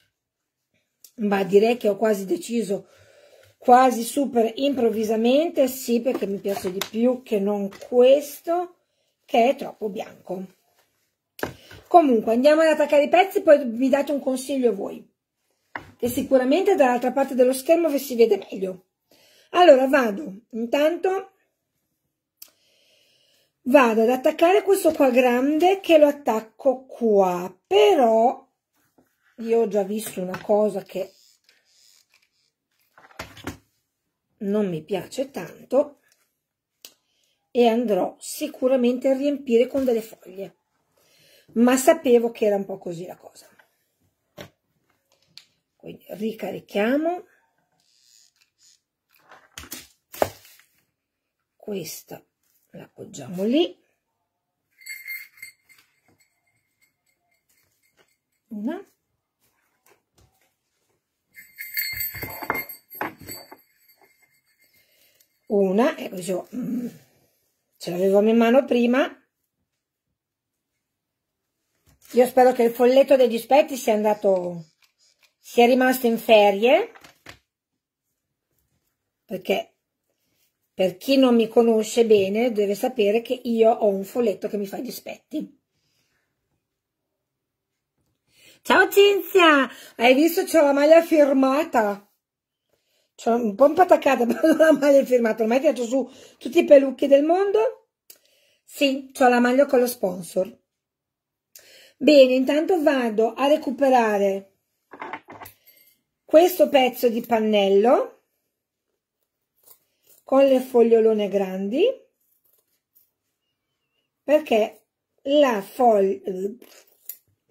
A: ma direi che ho quasi deciso quasi super improvvisamente, sì perché mi piace di più che non questo che è troppo bianco. Comunque andiamo ad attaccare i pezzi poi vi date un consiglio voi che sicuramente dall'altra parte dello schermo vi si vede meglio. Allora vado, intanto vado ad attaccare questo qua grande che lo attacco qua, però io ho già visto una cosa che non mi piace tanto e andrò sicuramente a riempire con delle foglie ma sapevo che era un po' così la cosa quindi ricarichiamo questa la appoggiamo lì una una e così mm, ce l'avevamo in mano prima io spero che il folletto dei dispetti sia andato sia rimasto in ferie perché per chi non mi conosce bene deve sapere che io ho un folletto che mi fa i dispetti ciao Cinzia hai visto c'è la maglia firmata cioè un po' impattaccata, ma non ha mai firmato, ormai tirato su tutti i pelucchi del mondo. Sì, ho la maglia con lo sponsor. Bene, intanto vado a recuperare questo pezzo di pannello con le fogliolone grandi perché la foglia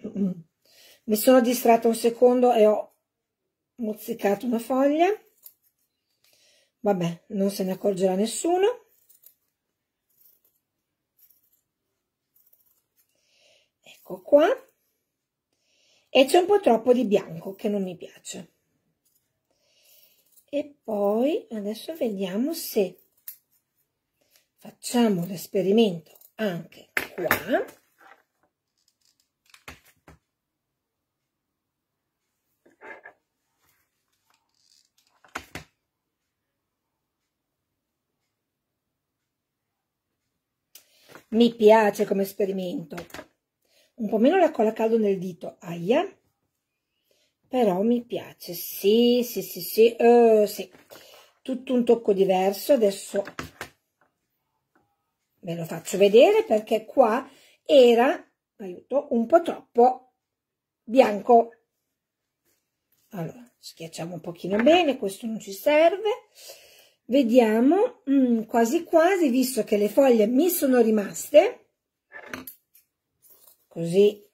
A: mi sono distratta un secondo e ho mozzicato una foglia Vabbè, non se ne accorgerà nessuno. Ecco qua. E c'è un po' troppo di bianco che non mi piace. E poi adesso vediamo se facciamo l'esperimento anche qua. mi piace come esperimento un po' meno la colla caldo nel dito aia però mi piace sì sì sì sì, uh, sì. tutto un tocco diverso adesso ve lo faccio vedere perché qua era aiuto un po' troppo bianco allora schiacciamo un pochino bene questo non ci serve Vediamo, mm, quasi quasi, visto che le foglie mi sono rimaste, così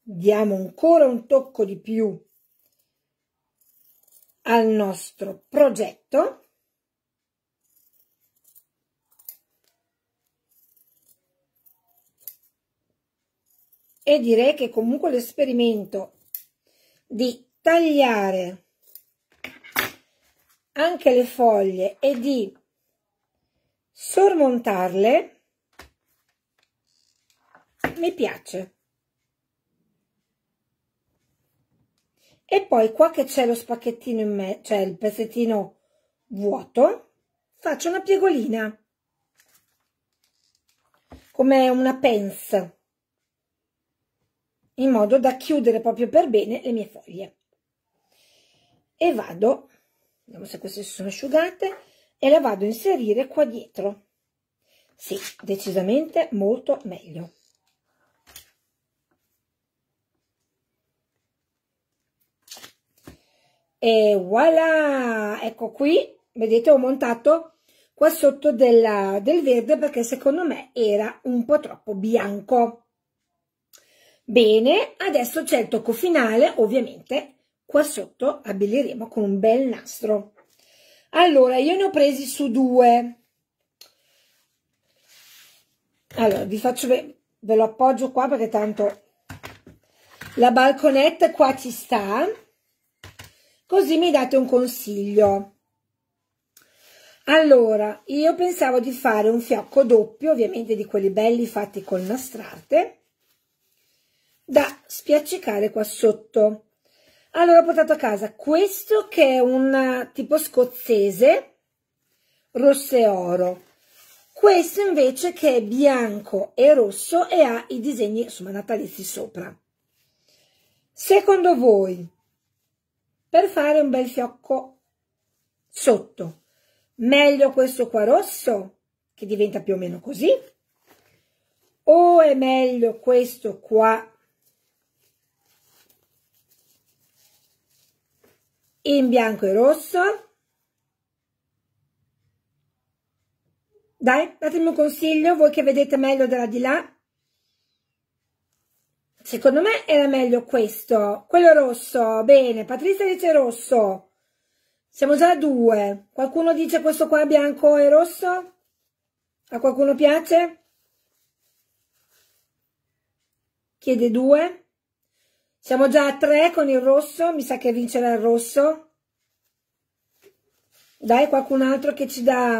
A: diamo ancora un tocco di più al nostro progetto. E direi che comunque l'esperimento di tagliare anche le foglie e di sormontarle mi piace. E poi qua che c'è lo spacchettino in me, cioè il pezzettino vuoto, faccio una piegolina, come una pence, in modo da chiudere proprio per bene le mie foglie. E vado vediamo se queste si sono asciugate e la vado a inserire qua dietro sì decisamente molto meglio e voilà ecco qui vedete ho montato qua sotto della, del verde perché secondo me era un po' troppo bianco bene adesso c'è certo il tocco finale ovviamente qua sotto abbelliremo con un bel nastro allora io ne ho presi su due allora vi faccio ve, ve lo appoggio qua perché tanto la balconetta qua ci sta così mi date un consiglio allora io pensavo di fare un fiocco doppio ovviamente di quelli belli fatti col nastrate da spiaccicare qua sotto allora ho portato a casa questo che è un eh, tipo scozzese, rosso e oro. Questo invece che è bianco e rosso e ha i disegni insomma natalizi sopra. Secondo voi, per fare un bel fiocco sotto, meglio questo qua rosso, che diventa più o meno così, o è meglio questo qua in bianco e rosso. Dai, datemi un consiglio, voi che vedete meglio della di là. Secondo me era meglio questo, quello rosso, bene, Patrizia dice rosso, siamo già a due, qualcuno dice questo qua bianco e rosso? A qualcuno piace? Chiede due. Siamo già a tre con il rosso, mi sa che vincerà il rosso. Dai, qualcun altro che ci dà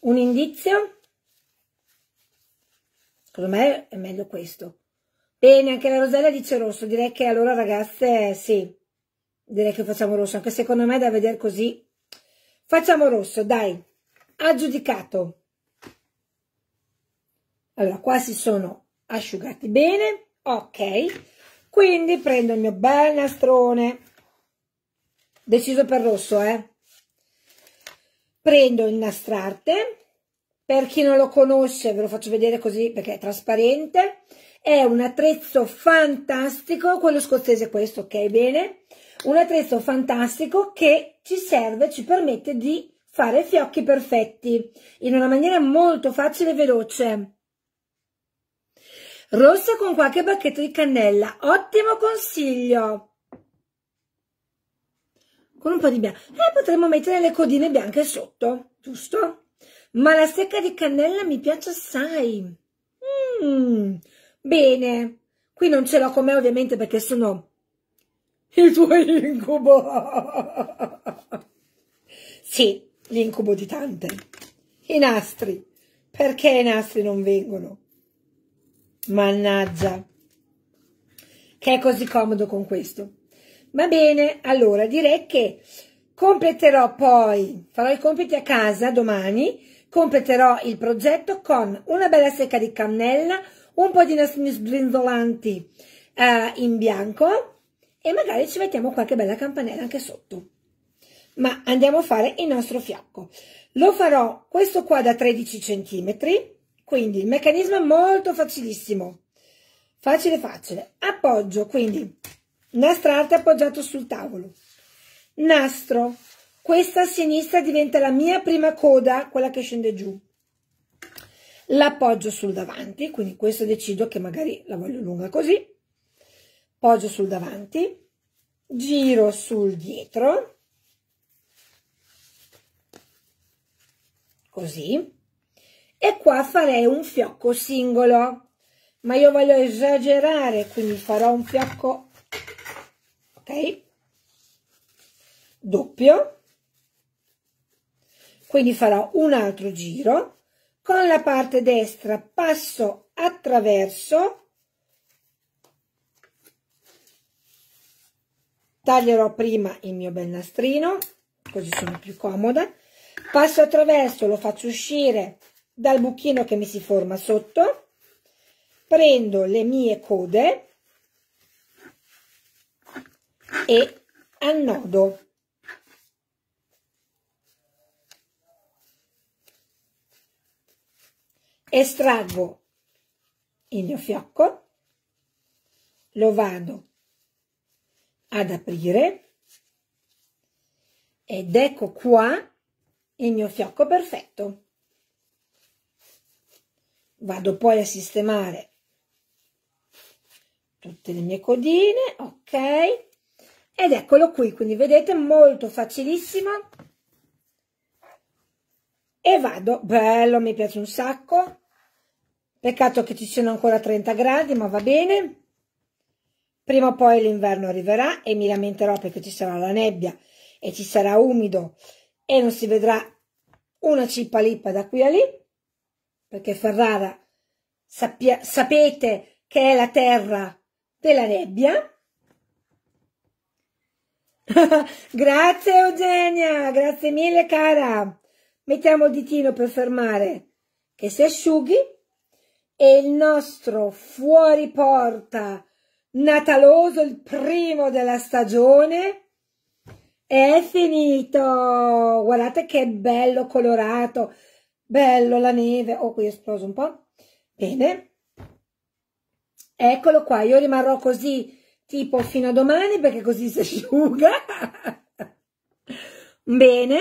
A: un indizio? Secondo me è meglio questo. Bene, anche la Rosella dice rosso. Direi che allora, ragazze, sì. Direi che facciamo rosso. Anche secondo me è da vedere così. Facciamo rosso, dai. Aggiudicato. Allora, qua si sono asciugati bene ok quindi prendo il mio bel nastrone deciso per rosso eh prendo il nastrarte per chi non lo conosce ve lo faccio vedere così perché è trasparente è un attrezzo fantastico quello scozzese è questo ok bene un attrezzo fantastico che ci serve ci permette di fare fiocchi perfetti in una maniera molto facile e veloce rosso con qualche bacchetto di cannella. Ottimo consiglio! Con un po' di bianco. E eh, potremmo mettere le codine bianche sotto, giusto? Ma la secca di cannella mi piace assai. Mm, bene. Qui non ce l'ho con me ovviamente perché sono il tuo incubo. sì, l'incubo di tante. I nastri. Perché i nastri non vengono? Mannaggia, che è così comodo con questo. Va bene, allora direi che completerò poi, farò i compiti a casa domani, completerò il progetto con una bella secca di cannella, un po' di nastrini sbrinzolanti eh, in bianco e magari ci mettiamo qualche bella campanella anche sotto. Ma andiamo a fare il nostro fiacco. Lo farò questo qua da 13 centimetri quindi il meccanismo è molto facilissimo. Facile facile. Appoggio, quindi nastro arte appoggiato sul tavolo. Nastro. Questa sinistra diventa la mia prima coda, quella che scende giù. L'appoggio sul davanti, quindi questo decido che magari la voglio lunga così. Poggio sul davanti, giro sul dietro, così, e qua farei un fiocco singolo ma io voglio esagerare quindi farò un fiocco ok doppio quindi farò un altro giro con la parte destra passo attraverso taglierò prima il mio bel nastrino così sono più comoda passo attraverso lo faccio uscire dal buchino che mi si forma sotto prendo le mie code e annodo estraggo il mio fiocco lo vado ad aprire ed ecco qua il mio fiocco perfetto vado poi a sistemare tutte le mie codine ok ed eccolo qui quindi vedete molto facilissimo e vado bello mi piace un sacco peccato che ci siano ancora 30 gradi ma va bene prima o poi l'inverno arriverà e mi lamenterò perché ci sarà la nebbia e ci sarà umido e non si vedrà una cippa lippa da qui a lì perché Ferrara sappia, sapete che è la terra della nebbia. grazie Eugenia, grazie mille cara. Mettiamo il ditino per fermare che si asciughi e il nostro fuori porta nataloso, il primo della stagione, è finito. Guardate che bello colorato. Bello la neve. Oh, qui è esploso un po'. Bene. Eccolo qua. Io rimarrò così tipo fino a domani perché così si asciuga. Bene.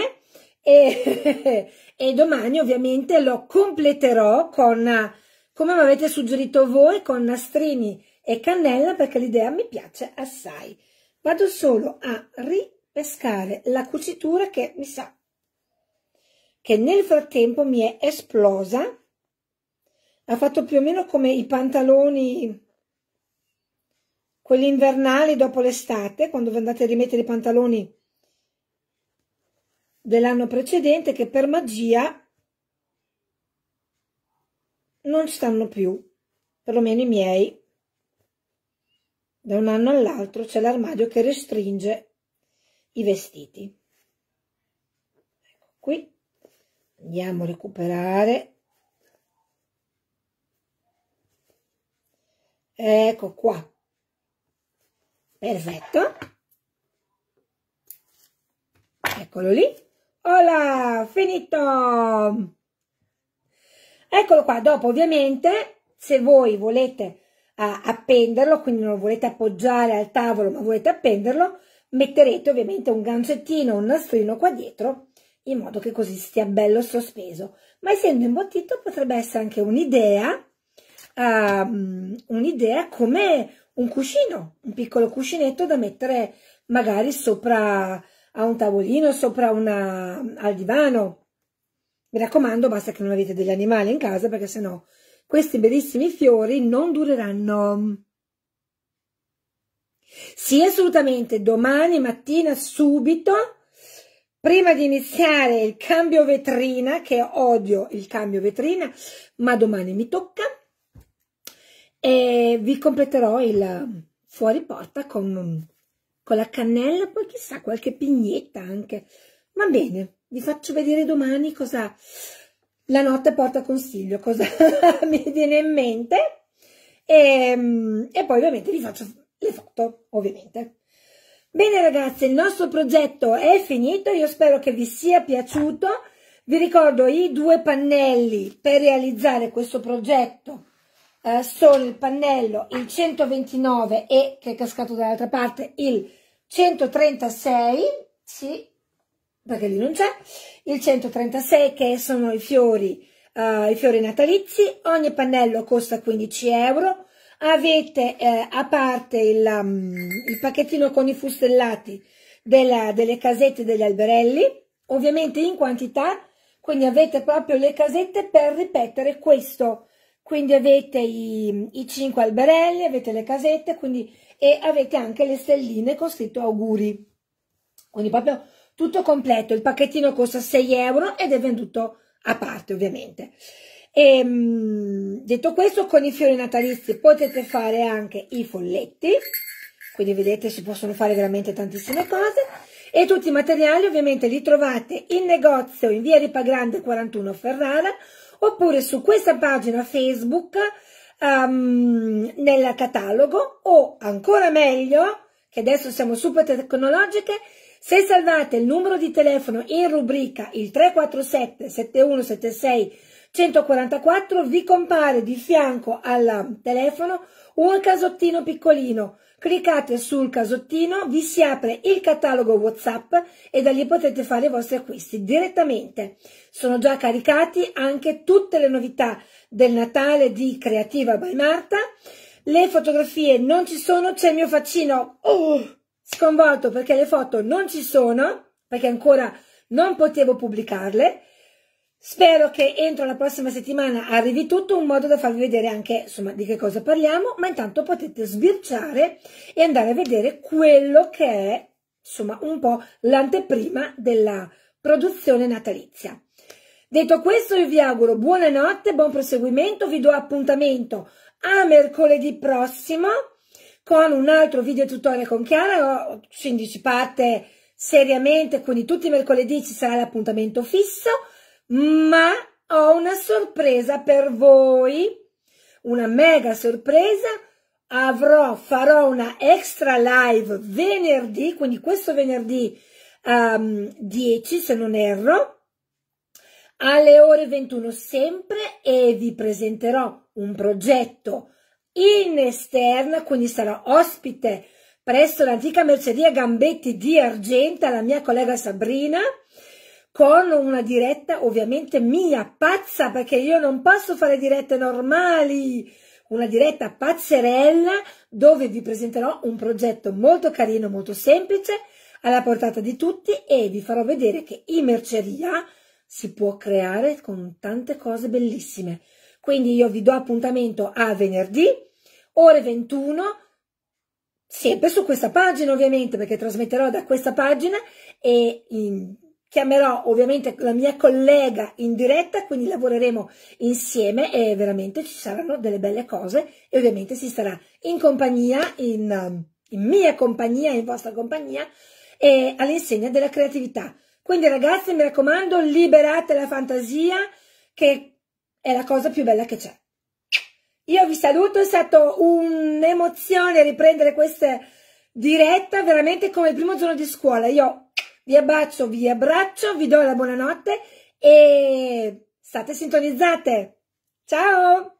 A: E, e, domani ovviamente lo completerò con, come mi avete suggerito voi, con nastrini e cannella perché l'idea mi piace assai. Vado solo a ripescare la cucitura che mi sa che nel frattempo mi è esplosa, ha fatto più o meno come i pantaloni, quelli invernali dopo l'estate, quando vi andate a rimettere i pantaloni dell'anno precedente, che per magia non stanno più, perlomeno i miei. Da un anno all'altro c'è l'armadio che restringe i vestiti. Ecco qui andiamo a recuperare ecco qua perfetto eccolo lì Hola, finito! Eccolo qua, dopo ovviamente se voi volete uh, appenderlo, quindi non lo volete appoggiare al tavolo ma volete appenderlo, metterete ovviamente un gancettino, un nastrino qua dietro in modo che così stia bello sospeso. Ma essendo imbottito potrebbe essere anche un'idea, um, un'idea come un cuscino, un piccolo cuscinetto da mettere magari sopra a un tavolino, sopra una, al divano. Mi raccomando, basta che non avete degli animali in casa perché sennò questi bellissimi fiori non dureranno. Sì, assolutamente, domani mattina subito prima di iniziare il cambio vetrina, che odio il cambio vetrina, ma domani mi tocca, e vi completerò il fuori porta con, con la cannella, poi chissà qualche pignetta anche. Va bene, vi faccio vedere domani cosa la notte porta consiglio, cosa mi viene in mente e, ehm, e poi ovviamente vi faccio le foto, ovviamente. Bene ragazzi, il nostro progetto è finito, io spero che vi sia piaciuto. Vi ricordo i due pannelli per realizzare questo progetto eh, sono il pannello il 129 e che è cascato dall'altra parte il 136, sì, perché lì non c'è, il 136 che sono i fiori, eh, i fiori natalizi, ogni pannello costa 15 euro, avete eh, a parte il, um, il, pacchettino con i fustellati della, delle casette degli alberelli, ovviamente in quantità, quindi avete proprio le casette per ripetere questo. Quindi avete i, i 5 alberelli, avete le casette quindi, e avete anche le stelline con scritto auguri. Quindi proprio tutto completo. Il pacchettino costa 6 euro ed è venduto a parte ovviamente. E, ehm, detto questo, con i fiori natalizi potete fare anche i folletti, quindi vedete si possono fare veramente tantissime cose. E tutti i materiali ovviamente li trovate in negozio in via Ripagrande 41 Ferrara oppure su questa pagina Facebook um, nel catalogo o ancora meglio, che adesso siamo super tecnologiche, se salvate il numero di telefono in rubrica il 347 7176 144 vi compare di fianco al telefono un casottino piccolino. Cliccate sul casottino, vi si apre il catalogo WhatsApp e da lì potete fare i vostri acquisti direttamente. Sono già caricati anche tutte le novità del Natale di Creativa by Marta. Le fotografie non ci sono, c'è il mio faccino oh, sconvolto perché le foto non ci sono, perché ancora non potevo pubblicarle Spero che entro la prossima settimana arrivi tutto, un modo da farvi vedere anche insomma, di che cosa parliamo, ma intanto potete sbirciare e andare a vedere quello che è insomma, un po' l'anteprima della produzione natalizia. Detto questo io vi auguro buonanotte, buon proseguimento, vi do appuntamento a mercoledì prossimo con un altro video tutorial con Chiara, quindi ci parte seriamente, quindi tutti i mercoledì ci sarà l'appuntamento fisso ma ho una sorpresa per voi, una mega sorpresa. Avrò, farò una extra live venerdì, quindi questo venerdì um, ehm, 10 se non erro, alle ore 21 sempre e vi presenterò un progetto in esterna, quindi sarò ospite presso l'antica merceria Gambetti di Argenta, la mia collega Sabrina, con una diretta ovviamente mia, pazza, perché io non posso fare dirette normali, una diretta pazzerella dove vi presenterò un progetto molto carino, molto semplice, alla portata di tutti e vi farò vedere che in merceria si può creare con tante cose bellissime. Quindi io vi do appuntamento a venerdì, ore 21, sempre su questa pagina ovviamente, perché trasmetterò da questa pagina e in chiamerò ovviamente la mia collega in diretta, quindi lavoreremo insieme e veramente ci saranno delle belle cose e ovviamente si starà in compagnia, in, um, in mia compagnia, in vostra compagnia e all'insegna della creatività. Quindi ragazzi, mi raccomando, liberate la fantasia che è la cosa più bella che c'è. Io vi saluto, è stata un'emozione riprendere questa diretta, veramente come il primo giorno di scuola. Io vi abbraccio, vi abbraccio, vi do la buonanotte e state sintonizzate. Ciao!